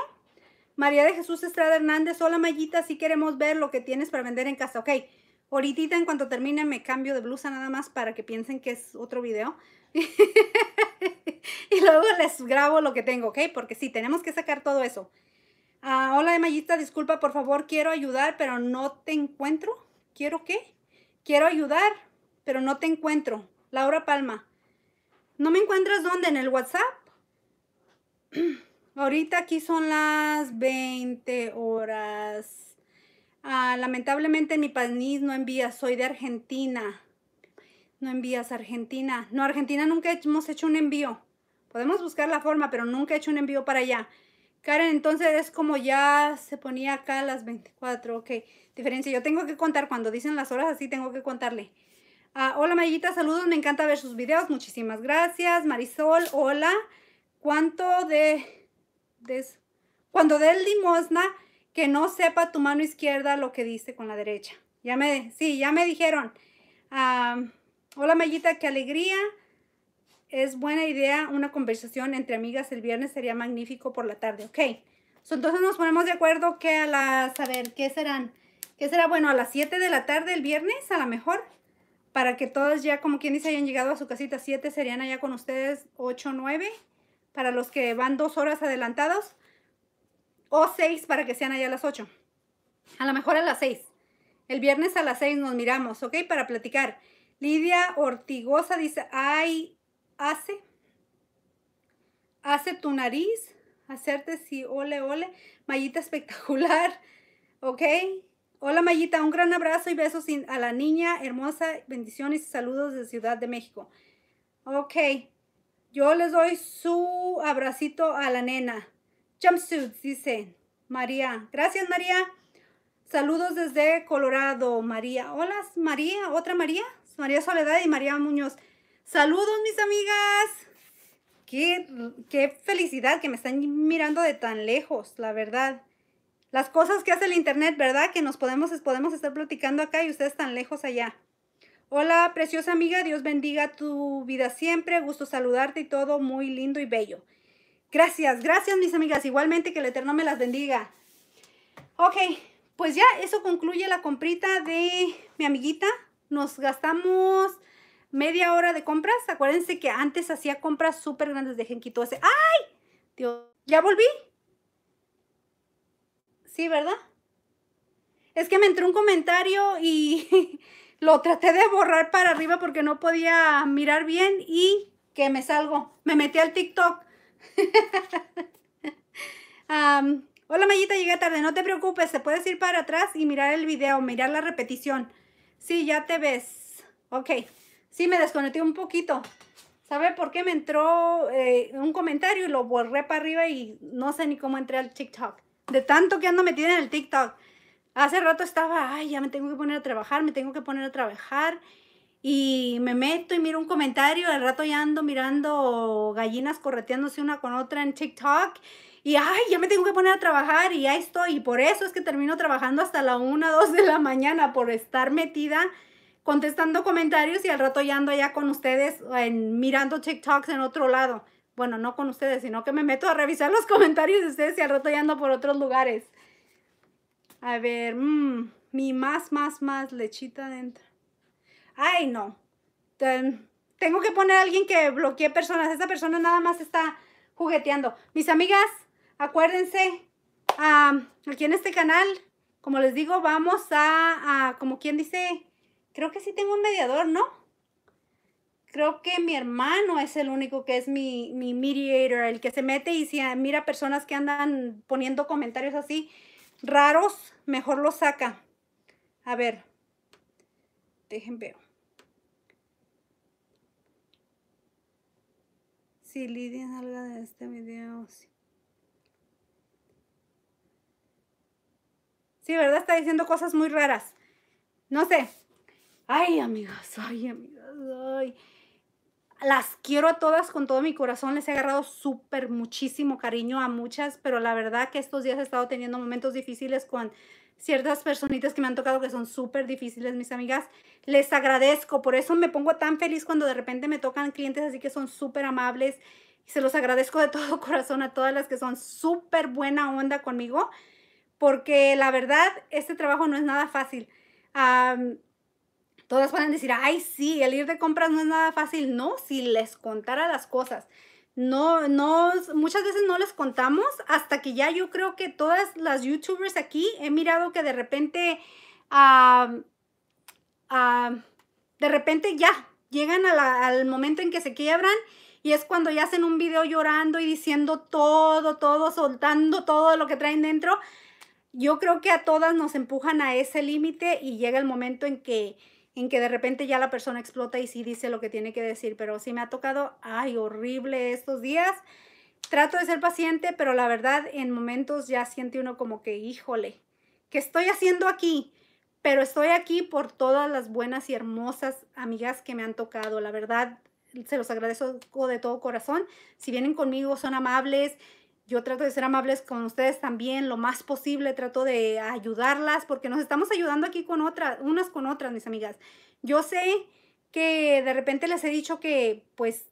María de Jesús Estrada Hernández, hola Mayita, sí queremos ver lo que tienes para vender en casa. Ok, ahorita en cuanto termine me cambio de blusa nada más para que piensen que es otro video. y luego les grabo lo que tengo, ¿ok? Porque sí, tenemos que sacar todo eso. Ah, hola Mayita, disculpa, por favor, quiero ayudar, pero no te encuentro. ¿Quiero qué? Quiero ayudar, pero no te encuentro. Laura Palma. ¿No me encuentras dónde? ¿En el WhatsApp? Ahorita aquí son las 20 horas. Ah, lamentablemente mi país no envía, soy de Argentina. No envías Argentina. No, Argentina nunca hemos hecho un envío. Podemos buscar la forma, pero nunca he hecho un envío para allá. Karen, entonces es como ya se ponía acá a las 24, ok. Diferencia, yo tengo que contar, cuando dicen las horas así, tengo que contarle. Ah, hola Mayita, saludos, me encanta ver sus videos, muchísimas gracias. Marisol, hola. ¿Cuánto de, de cuando des limosna, que no sepa tu mano izquierda lo que dice con la derecha? Ya me, sí, ya me dijeron. hola Mayita, qué alegría. Es buena idea una conversación entre amigas el viernes, sería magnífico por la tarde. Ok, entonces nos ponemos de acuerdo que a las, a ver, ¿qué serán? ¿Qué será? Bueno, a las 7 de la tarde el viernes, a lo mejor para que todas ya, como quien dice, hayan llegado a su casita. Siete serían allá con ustedes, ocho, nueve, para los que van dos horas adelantados. O seis para que sean allá a las ocho. A lo mejor a las seis. El viernes a las seis nos miramos, ¿ok? Para platicar. Lidia Ortigosa dice, ay, hace, hace tu nariz, hacerte si ole, ole, mallita espectacular, ¿ok? Hola Mayita, un gran abrazo y besos a la niña hermosa. Bendiciones y saludos de Ciudad de México. Ok, yo les doy su abracito a la nena. Jumpsuits, dice María. Gracias María. Saludos desde Colorado, María. Hola María, otra María. María Soledad y María Muñoz. Saludos mis amigas. Qué, qué, felicidad que me están mirando de tan lejos, la verdad. Las cosas que hace el Internet, ¿verdad? Que nos podemos, podemos estar platicando acá y ustedes tan lejos allá. Hola, preciosa amiga, Dios bendiga tu vida siempre. Gusto saludarte y todo muy lindo y bello. Gracias, gracias mis amigas. Igualmente que el Eterno me las bendiga. Ok, pues ya eso concluye la comprita de mi amiguita. Nos gastamos media hora de compras. Acuérdense que antes hacía compras súper grandes de Genquito. ¡Ay! Dios, ya volví. Sí, ¿verdad? Es que me entró un comentario y lo traté de borrar para arriba porque no podía mirar bien y que me salgo. Me metí al TikTok. hola Mayita, llegué tarde. No te preocupes, te puedes ir para atrás y mirar el video, mirar la repetición. Sí, ya te ves. Ok. Sí, me desconecté un poquito. ¿Sabe por qué me entró eh, un comentario y lo borré para arriba y no sé ni cómo entré al TikTok? de tanto que ando metida en el TikTok. Hace rato estaba, ay, ya me tengo que poner a trabajar, me tengo que poner a trabajar. Y me meto y miro un comentario, al rato ya ando mirando gallinas correteándose una con otra en TikTok. Y ay, ya me tengo que poner a trabajar y ahí estoy. Y por eso es que termino trabajando hasta la 1, 2 de la mañana, por estar metida contestando comentarios y al rato ya ando allá con ustedes mirando TikToks en otro lado bueno, no con ustedes, sino que me meto a revisar los comentarios de ustedes y al rato ya ando por otros lugares. A ver, mm, mi más, más, más lechita dentro. Ay, no. tengo que poner a alguien que bloquee personas. Esa persona nada más está jugueteando. Mis amigas, acuérdense, aquí en este canal, como les digo, vamos a como quien dice, creo que sí tengo un mediador, ¿no? creo que mi hermano es el único que es mi, mi mediator, el que se mete y si ah, mira personas que andan poniendo comentarios así raros, mejor los saca. A ver, déjenme ver. Si Lidia salga de este video. Sí. ¿verdad? Está diciendo cosas muy raras. No sé. Ay, amigos, ay, amigos, ay las quiero a todas con todo mi corazón, les he agarrado súper muchísimo cariño a muchas, pero la verdad que estos días he estado teniendo momentos difíciles con ciertas personitas que me han tocado que son súper difíciles, mis amigas. Les agradezco, por eso me pongo tan feliz cuando de repente me tocan clientes así que son súper amables. se los agradezco de todo corazón a todas las que son súper buena onda conmigo, porque la verdad, este trabajo no es nada fácil. Todas pueden decir, ay, sí, el ir de compras no es nada fácil. No, si les contara las cosas. No, no, muchas veces no les contamos hasta que ya yo creo que todas las youtubers aquí he mirado que de repente, de repente ya llegan al momento en que se quiebran y es cuando ya hacen un video llorando y diciendo todo, todo, soltando todo lo que traen dentro. Yo creo que a todas nos empujan a ese límite y llega el momento en que en que de repente ya la persona explota y sí dice lo que tiene que decir, pero sí me ha tocado, ay, horrible estos días. Trato de ser paciente, pero la verdad en momentos ya siente uno como que, híjole, ¿qué estoy haciendo aquí? Pero estoy aquí por todas las buenas y hermosas amigas que me han tocado. La verdad, se los agradezco de todo corazón. Si vienen conmigo, son amables, yo trato de ser amables con ustedes también lo más posible, trato de ayudarlas porque nos estamos ayudando aquí con otras, unas con otras, mis amigas. Yo sé que de repente les he dicho que pues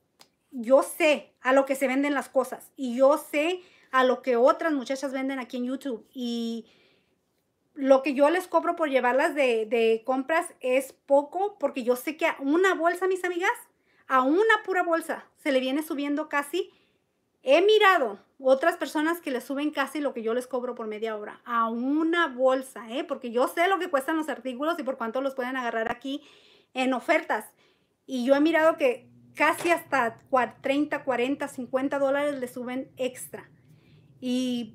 yo sé a lo que se venden las cosas y yo sé a lo que otras muchachas venden aquí en YouTube y lo que yo les cobro por llevarlas de, de compras es poco porque yo sé que a una bolsa, mis amigas, a una pura bolsa se le viene subiendo casi He mirado otras personas que le suben casi lo que yo les cobro por media hora a una bolsa, ¿eh? porque yo sé lo que cuestan los artículos y por cuánto los pueden agarrar aquí en ofertas. Y yo he mirado que casi hasta 30, 40, 50 dólares le suben extra. Y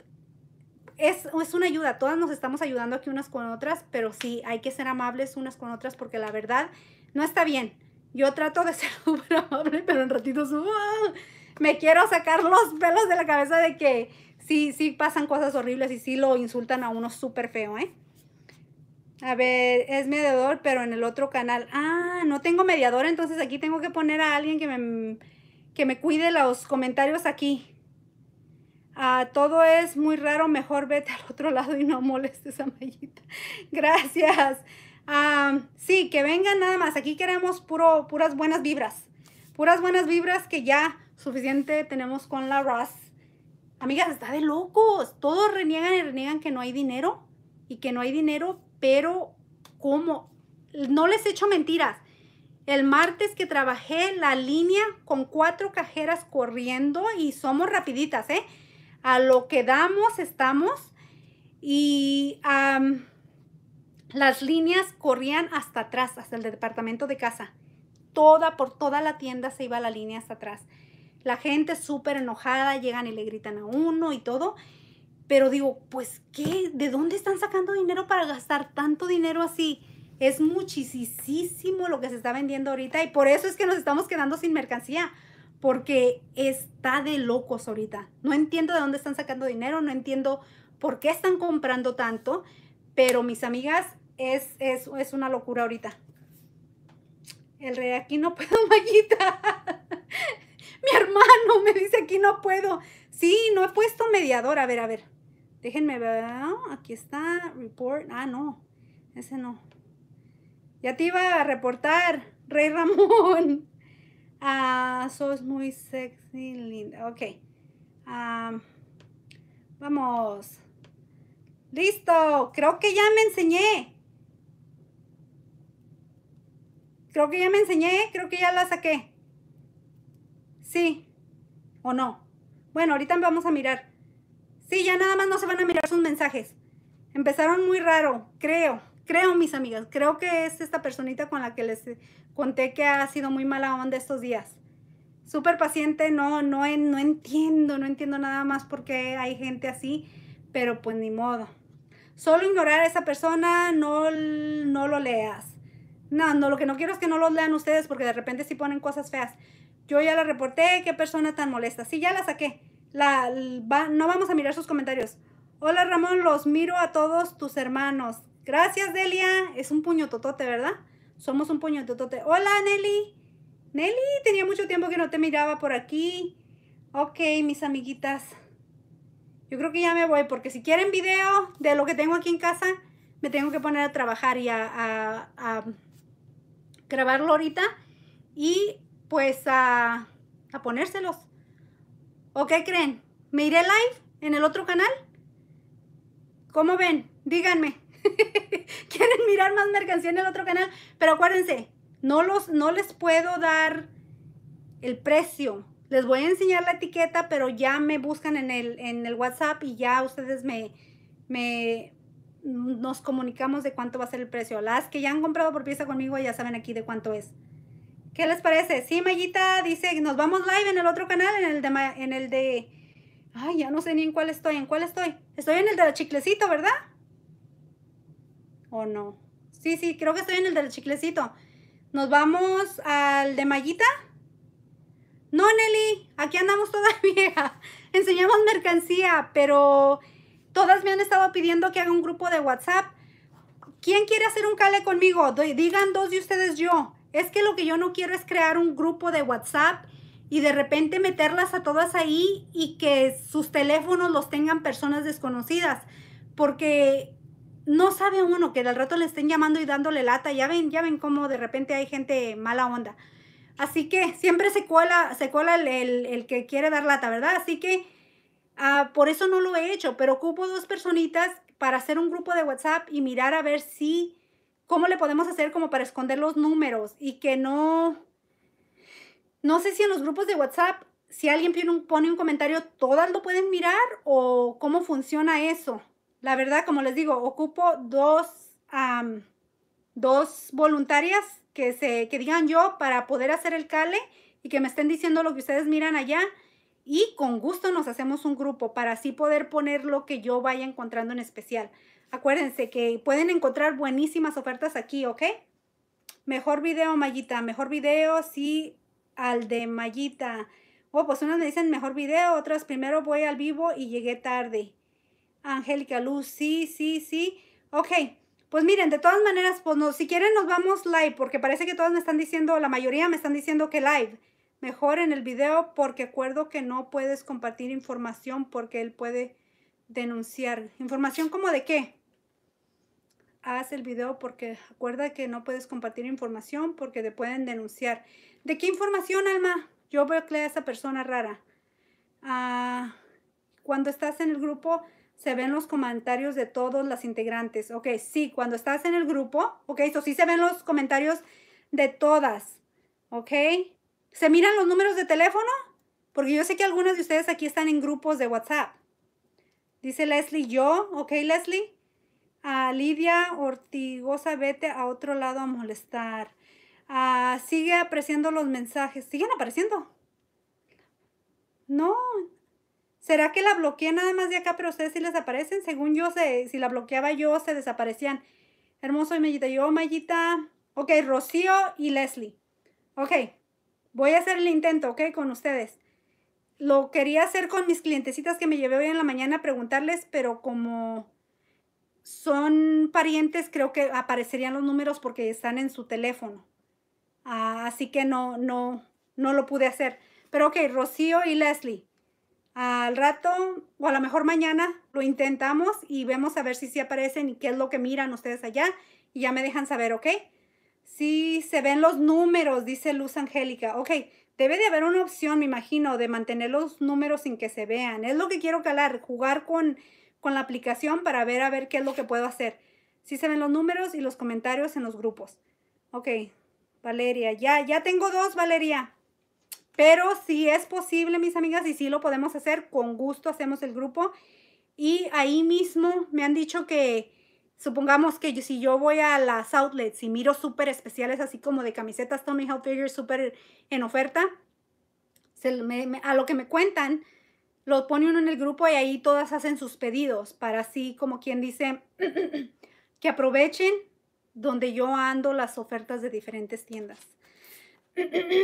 es, es, una ayuda, todas nos estamos ayudando aquí unas con otras, pero sí, hay que ser amables unas con otras porque la verdad no está bien. Yo trato de ser súper amable, pero en ratito ¡ah! me quiero sacar los pelos de la cabeza de que sí, sí pasan cosas horribles y sí lo insultan a uno súper feo, ¿eh? A ver, es mediador, pero en el otro canal. Ah, no tengo mediador, entonces aquí tengo que poner a alguien que me, que me cuide los comentarios aquí. Ah, todo es muy raro, mejor vete al otro lado y no molestes a Mayita. Gracias. Ah, sí, que vengan nada más. Aquí queremos puro, puras buenas vibras. Puras buenas vibras que ya suficiente tenemos con la Ross. Amigas, está de locos. Todos reniegan y reniegan que no hay dinero y que no hay dinero, pero ¿cómo? No les he hecho mentiras. El martes que trabajé la línea con cuatro cajeras corriendo y somos rapiditas, ¿eh? A lo que damos estamos y las líneas corrían hasta atrás, hasta el departamento de casa. Toda, por toda la tienda se iba la línea hasta atrás la gente súper enojada, llegan y le gritan a uno y todo. Pero digo, pues, ¿qué? ¿De dónde están sacando dinero para gastar tanto dinero así? Es muchísimo lo que se está vendiendo ahorita y por eso es que nos estamos quedando sin mercancía, porque está de locos ahorita. No entiendo de dónde están sacando dinero, no entiendo por qué están comprando tanto, pero mis amigas, es, es, es una locura ahorita. El rey aquí no puedo, mallita hermano me dice aquí no puedo. Sí, no he puesto mediador. A ver, a ver. Déjenme ver. Ah, aquí está. Report. Ah, no. Ese no. Ya te iba a reportar, Rey Ramón. Ah, sos muy sexy, linda. Ok. Ah, vamos. Listo. Creo que ya me enseñé. Creo que ya me enseñé. Creo que ya la saqué. Sí. ¿O no? Bueno, ahorita vamos a mirar. Sí, ya nada más no se van a mirar sus mensajes. Empezaron muy raro, creo. Creo, mis amigas. Creo que es esta personita con la que les conté que ha sido muy mala onda estos días. Súper paciente, no, no, no entiendo, no entiendo nada más por qué hay gente así, pero pues ni modo. Solo ignorar a esa persona, no, no lo leas. No, no, lo que no quiero es que no lo lean ustedes porque de repente sí ponen cosas feas. Yo ya la reporté, qué persona tan molesta. Sí, ya la saqué. La, va, no vamos a mirar sus comentarios. Hola Ramón, los miro a todos tus hermanos. Gracias, Delia. Es un puño totote, ¿verdad? Somos un puño totote. Hola, Nelly. Nelly, tenía mucho tiempo que no te miraba por aquí. Ok, mis amiguitas. Yo creo que ya me voy porque si quieren video de lo que tengo aquí en casa, me tengo que poner a trabajar y a, a, a grabarlo ahorita. Y pues a, ponérselos. ¿O qué creen? ¿Me iré live en el otro canal? ¿Cómo ven? Díganme. ¿Quieren mirar más mercancía en el otro canal? Pero acuérdense, no, los, no les puedo dar el precio. Les voy a enseñar la etiqueta, pero ya me buscan en el, en el WhatsApp y ya ustedes me, me, nos comunicamos de cuánto va a ser el precio. Las que ya han comprado por pieza conmigo ya saben aquí de cuánto es. ¿Qué les parece? Sí, Mayita dice, nos vamos live en el otro canal, en el de... en el de... Ay, ya no sé ni en cuál estoy, en cuál estoy. Estoy en el del chiclecito, ¿verdad? ¿O no? Sí, sí, creo que estoy en el del chiclecito. Nos vamos al de Mayita. No, Nelly, aquí andamos todavía. Enseñamos mercancía, pero todas me han estado pidiendo que haga un grupo de WhatsApp. ¿Quién quiere hacer un cale conmigo? Digan dos de ustedes yo. Es que lo que yo no quiero es crear un grupo de WhatsApp y de repente meterlas a todas ahí y que sus teléfonos los tengan personas desconocidas, porque no sabe uno que del rato le estén llamando y dándole lata, ya ven, ya ven cómo de repente hay gente mala onda. Así que siempre se cuela, se cuela el, que quiere dar lata, ¿verdad? Así que ah, por eso no lo he hecho, pero ocupo dos personitas para hacer un grupo de WhatsApp y mirar a ver si ¿Cómo le podemos hacer como para esconder los números y que no... No sé si en los grupos de WhatsApp, si alguien pone un, comentario, todas lo pueden mirar o cómo funciona eso. La verdad, como les digo, ocupo dos, dos voluntarias que, se, que digan yo para poder hacer el cale y que me estén diciendo lo que ustedes miran allá y con gusto nos hacemos un grupo para así poder poner lo que yo vaya encontrando en especial. Acuérdense que pueden encontrar buenísimas ofertas aquí, ¿ok? Mejor video, Mayita. Mejor video, sí, al de Mayita. Oh, pues unas me dicen mejor video, otras primero voy al vivo y llegué tarde. Angélica Luz, sí, sí, sí. Ok, pues miren, de todas maneras, pues no, si quieren nos vamos live, porque parece que todas me están diciendo, la mayoría me están diciendo que live. Mejor en el video, porque acuerdo que no puedes compartir información porque él puede denunciar. ¿Información como de qué? Haz el video porque acuerda que no puedes compartir información porque te pueden denunciar. ¿De qué información, Alma? Yo veo que a esa persona rara. Ah, cuando estás en el grupo, se ven los comentarios de todas las integrantes. Ok, sí, cuando estás en el grupo, ok, eso sí se ven los comentarios de todas. Ok, se miran los números de teléfono, porque yo sé que algunas de ustedes aquí están en grupos de WhatsApp. Dice Leslie, yo, ok Leslie. A Lidia Ortigosa, vete a otro lado a molestar. sigue apareciendo los mensajes. ¿Siguen apareciendo? No. ¿Será que la bloqueé nada más de acá, pero ustedes sí les aparecen? Según yo, sé si la bloqueaba yo, se desaparecían. Hermoso y mellita, Yo, mellita, Ok, Rocío y Leslie. Ok, voy a hacer el intento, ok, con ustedes lo quería hacer con mis clientecitas que me llevé hoy en la mañana a preguntarles, pero como son parientes, creo que aparecerían los números porque están en su teléfono. Ah, así que no, no, no lo pude hacer. Pero ok, Rocío y Leslie. Al rato, o a lo mejor mañana, lo intentamos y vemos a ver si sí aparecen y qué es lo que miran ustedes allá. Y ya me dejan saber, ¿ok? Sí, se ven los números, dice Luz Angélica. Ok, debe de haber una opción, me imagino, de mantener los números sin que se vean. Es lo que quiero calar, jugar con, la aplicación para ver a ver qué es lo que puedo hacer. Sí se ven los números y los comentarios en los grupos. Ok, Valeria, ya, ya tengo dos, Valeria. Pero si es posible, mis amigas, y si lo podemos hacer, con gusto hacemos el grupo. Y ahí mismo me han dicho que supongamos que si yo voy a las outlets y miro súper especiales, así como de camisetas Tommy Hilfiger súper en oferta, a lo que me cuentan, lo pone uno en el grupo y ahí todas hacen sus pedidos para así, como quien dice, que aprovechen donde yo ando las ofertas de diferentes tiendas.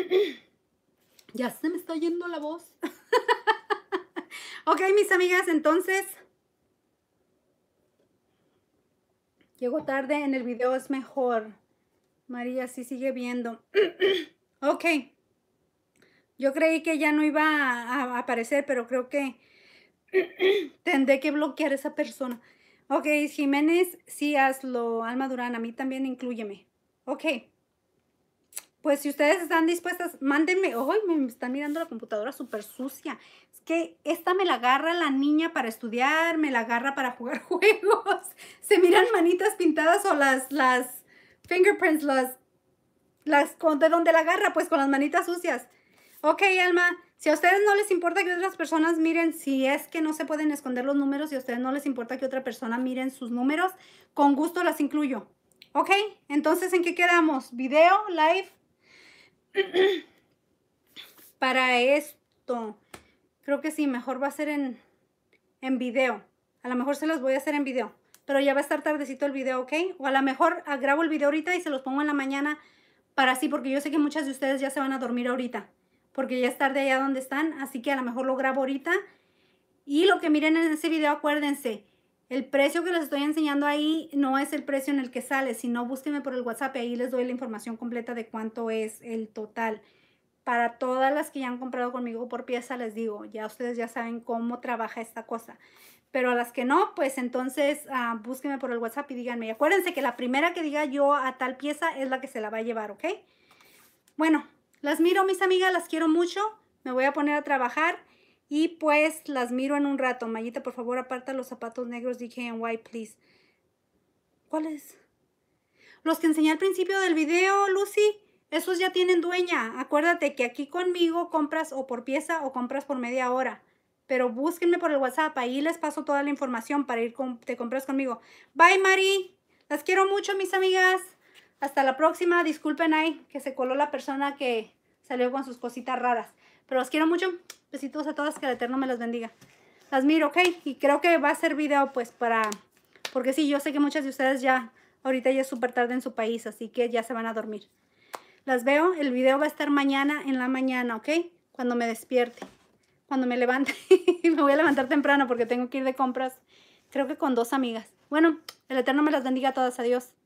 ya se me está yendo la voz. ok, mis amigas, entonces... Llego tarde en el video, es mejor. María sí sigue viendo. ok. Yo creí que ya no iba a, aparecer, pero creo que tendré que bloquear a esa persona. Ok, Jiménez, sí hazlo. Alma Durán, a mí también incluyeme. Ok pues si ustedes están dispuestas, mándenme. ¡Ay, me están mirando la computadora súper sucia. Es que esta me la agarra la niña para estudiar, me la agarra para jugar juegos. Se miran manitas pintadas o las, las fingerprints, las, las de dónde la agarra, pues con las manitas sucias. Ok, Alma, si a ustedes no les importa que otras personas miren, si es que no se pueden esconder los números, y a ustedes no les importa que otra persona miren sus números, con gusto las incluyo. Ok, entonces, ¿en qué quedamos? ¿Video? ¿Live? para esto. Creo que sí, mejor va a ser en, en video. A lo mejor se los voy a hacer en video. Pero ya va a estar tardecito el video, ¿ok? O a lo mejor grabo el video ahorita y se los pongo en la mañana para así porque yo sé que muchas de ustedes ya se van a dormir ahorita. Porque ya es tarde allá donde están, así que a lo mejor lo grabo ahorita. Y lo que miren en ese video, acuérdense, el precio que les estoy enseñando ahí no es el precio en el que sale, sino búsquenme por el WhatsApp y ahí les doy la información completa de cuánto es el total. Para todas las que ya han comprado conmigo por pieza, les digo, ya ustedes ya saben cómo trabaja esta cosa. Pero a las que no, pues entonces ah, búsquenme por el WhatsApp y díganme. Y acuérdense que la primera que diga yo a tal pieza es la que se la va a llevar, ¿ok? Bueno, las miro, mis amigas, las quiero mucho. Me voy a poner a trabajar. Y pues las miro en un rato. Mayita, por favor, aparta los zapatos negros White, please. ¿Cuáles? Los que enseñé al principio del video, Lucy. Esos ya tienen dueña. Acuérdate que aquí conmigo compras o por pieza o compras por media hora. Pero búsquenme por el WhatsApp. Ahí les paso toda la información para ir con, te compras conmigo. Bye, Mari. Las quiero mucho, mis amigas. Hasta la próxima. Disculpen ahí que se coló la persona que salió con sus cositas raras. Pero los quiero mucho. Besitos a todas, que el Eterno me las bendiga. Las miro, ok. Y creo que va a ser video, pues, para... Porque sí, yo sé que muchas de ustedes ya... Ahorita ya es súper tarde en su país, así que ya se van a dormir. Las veo. El video va a estar mañana en la mañana, ¿ok? Cuando me despierte. Cuando me levante. me voy a levantar temprano porque tengo que ir de compras. Creo que con dos amigas. Bueno, el Eterno me las bendiga a todas. Adiós.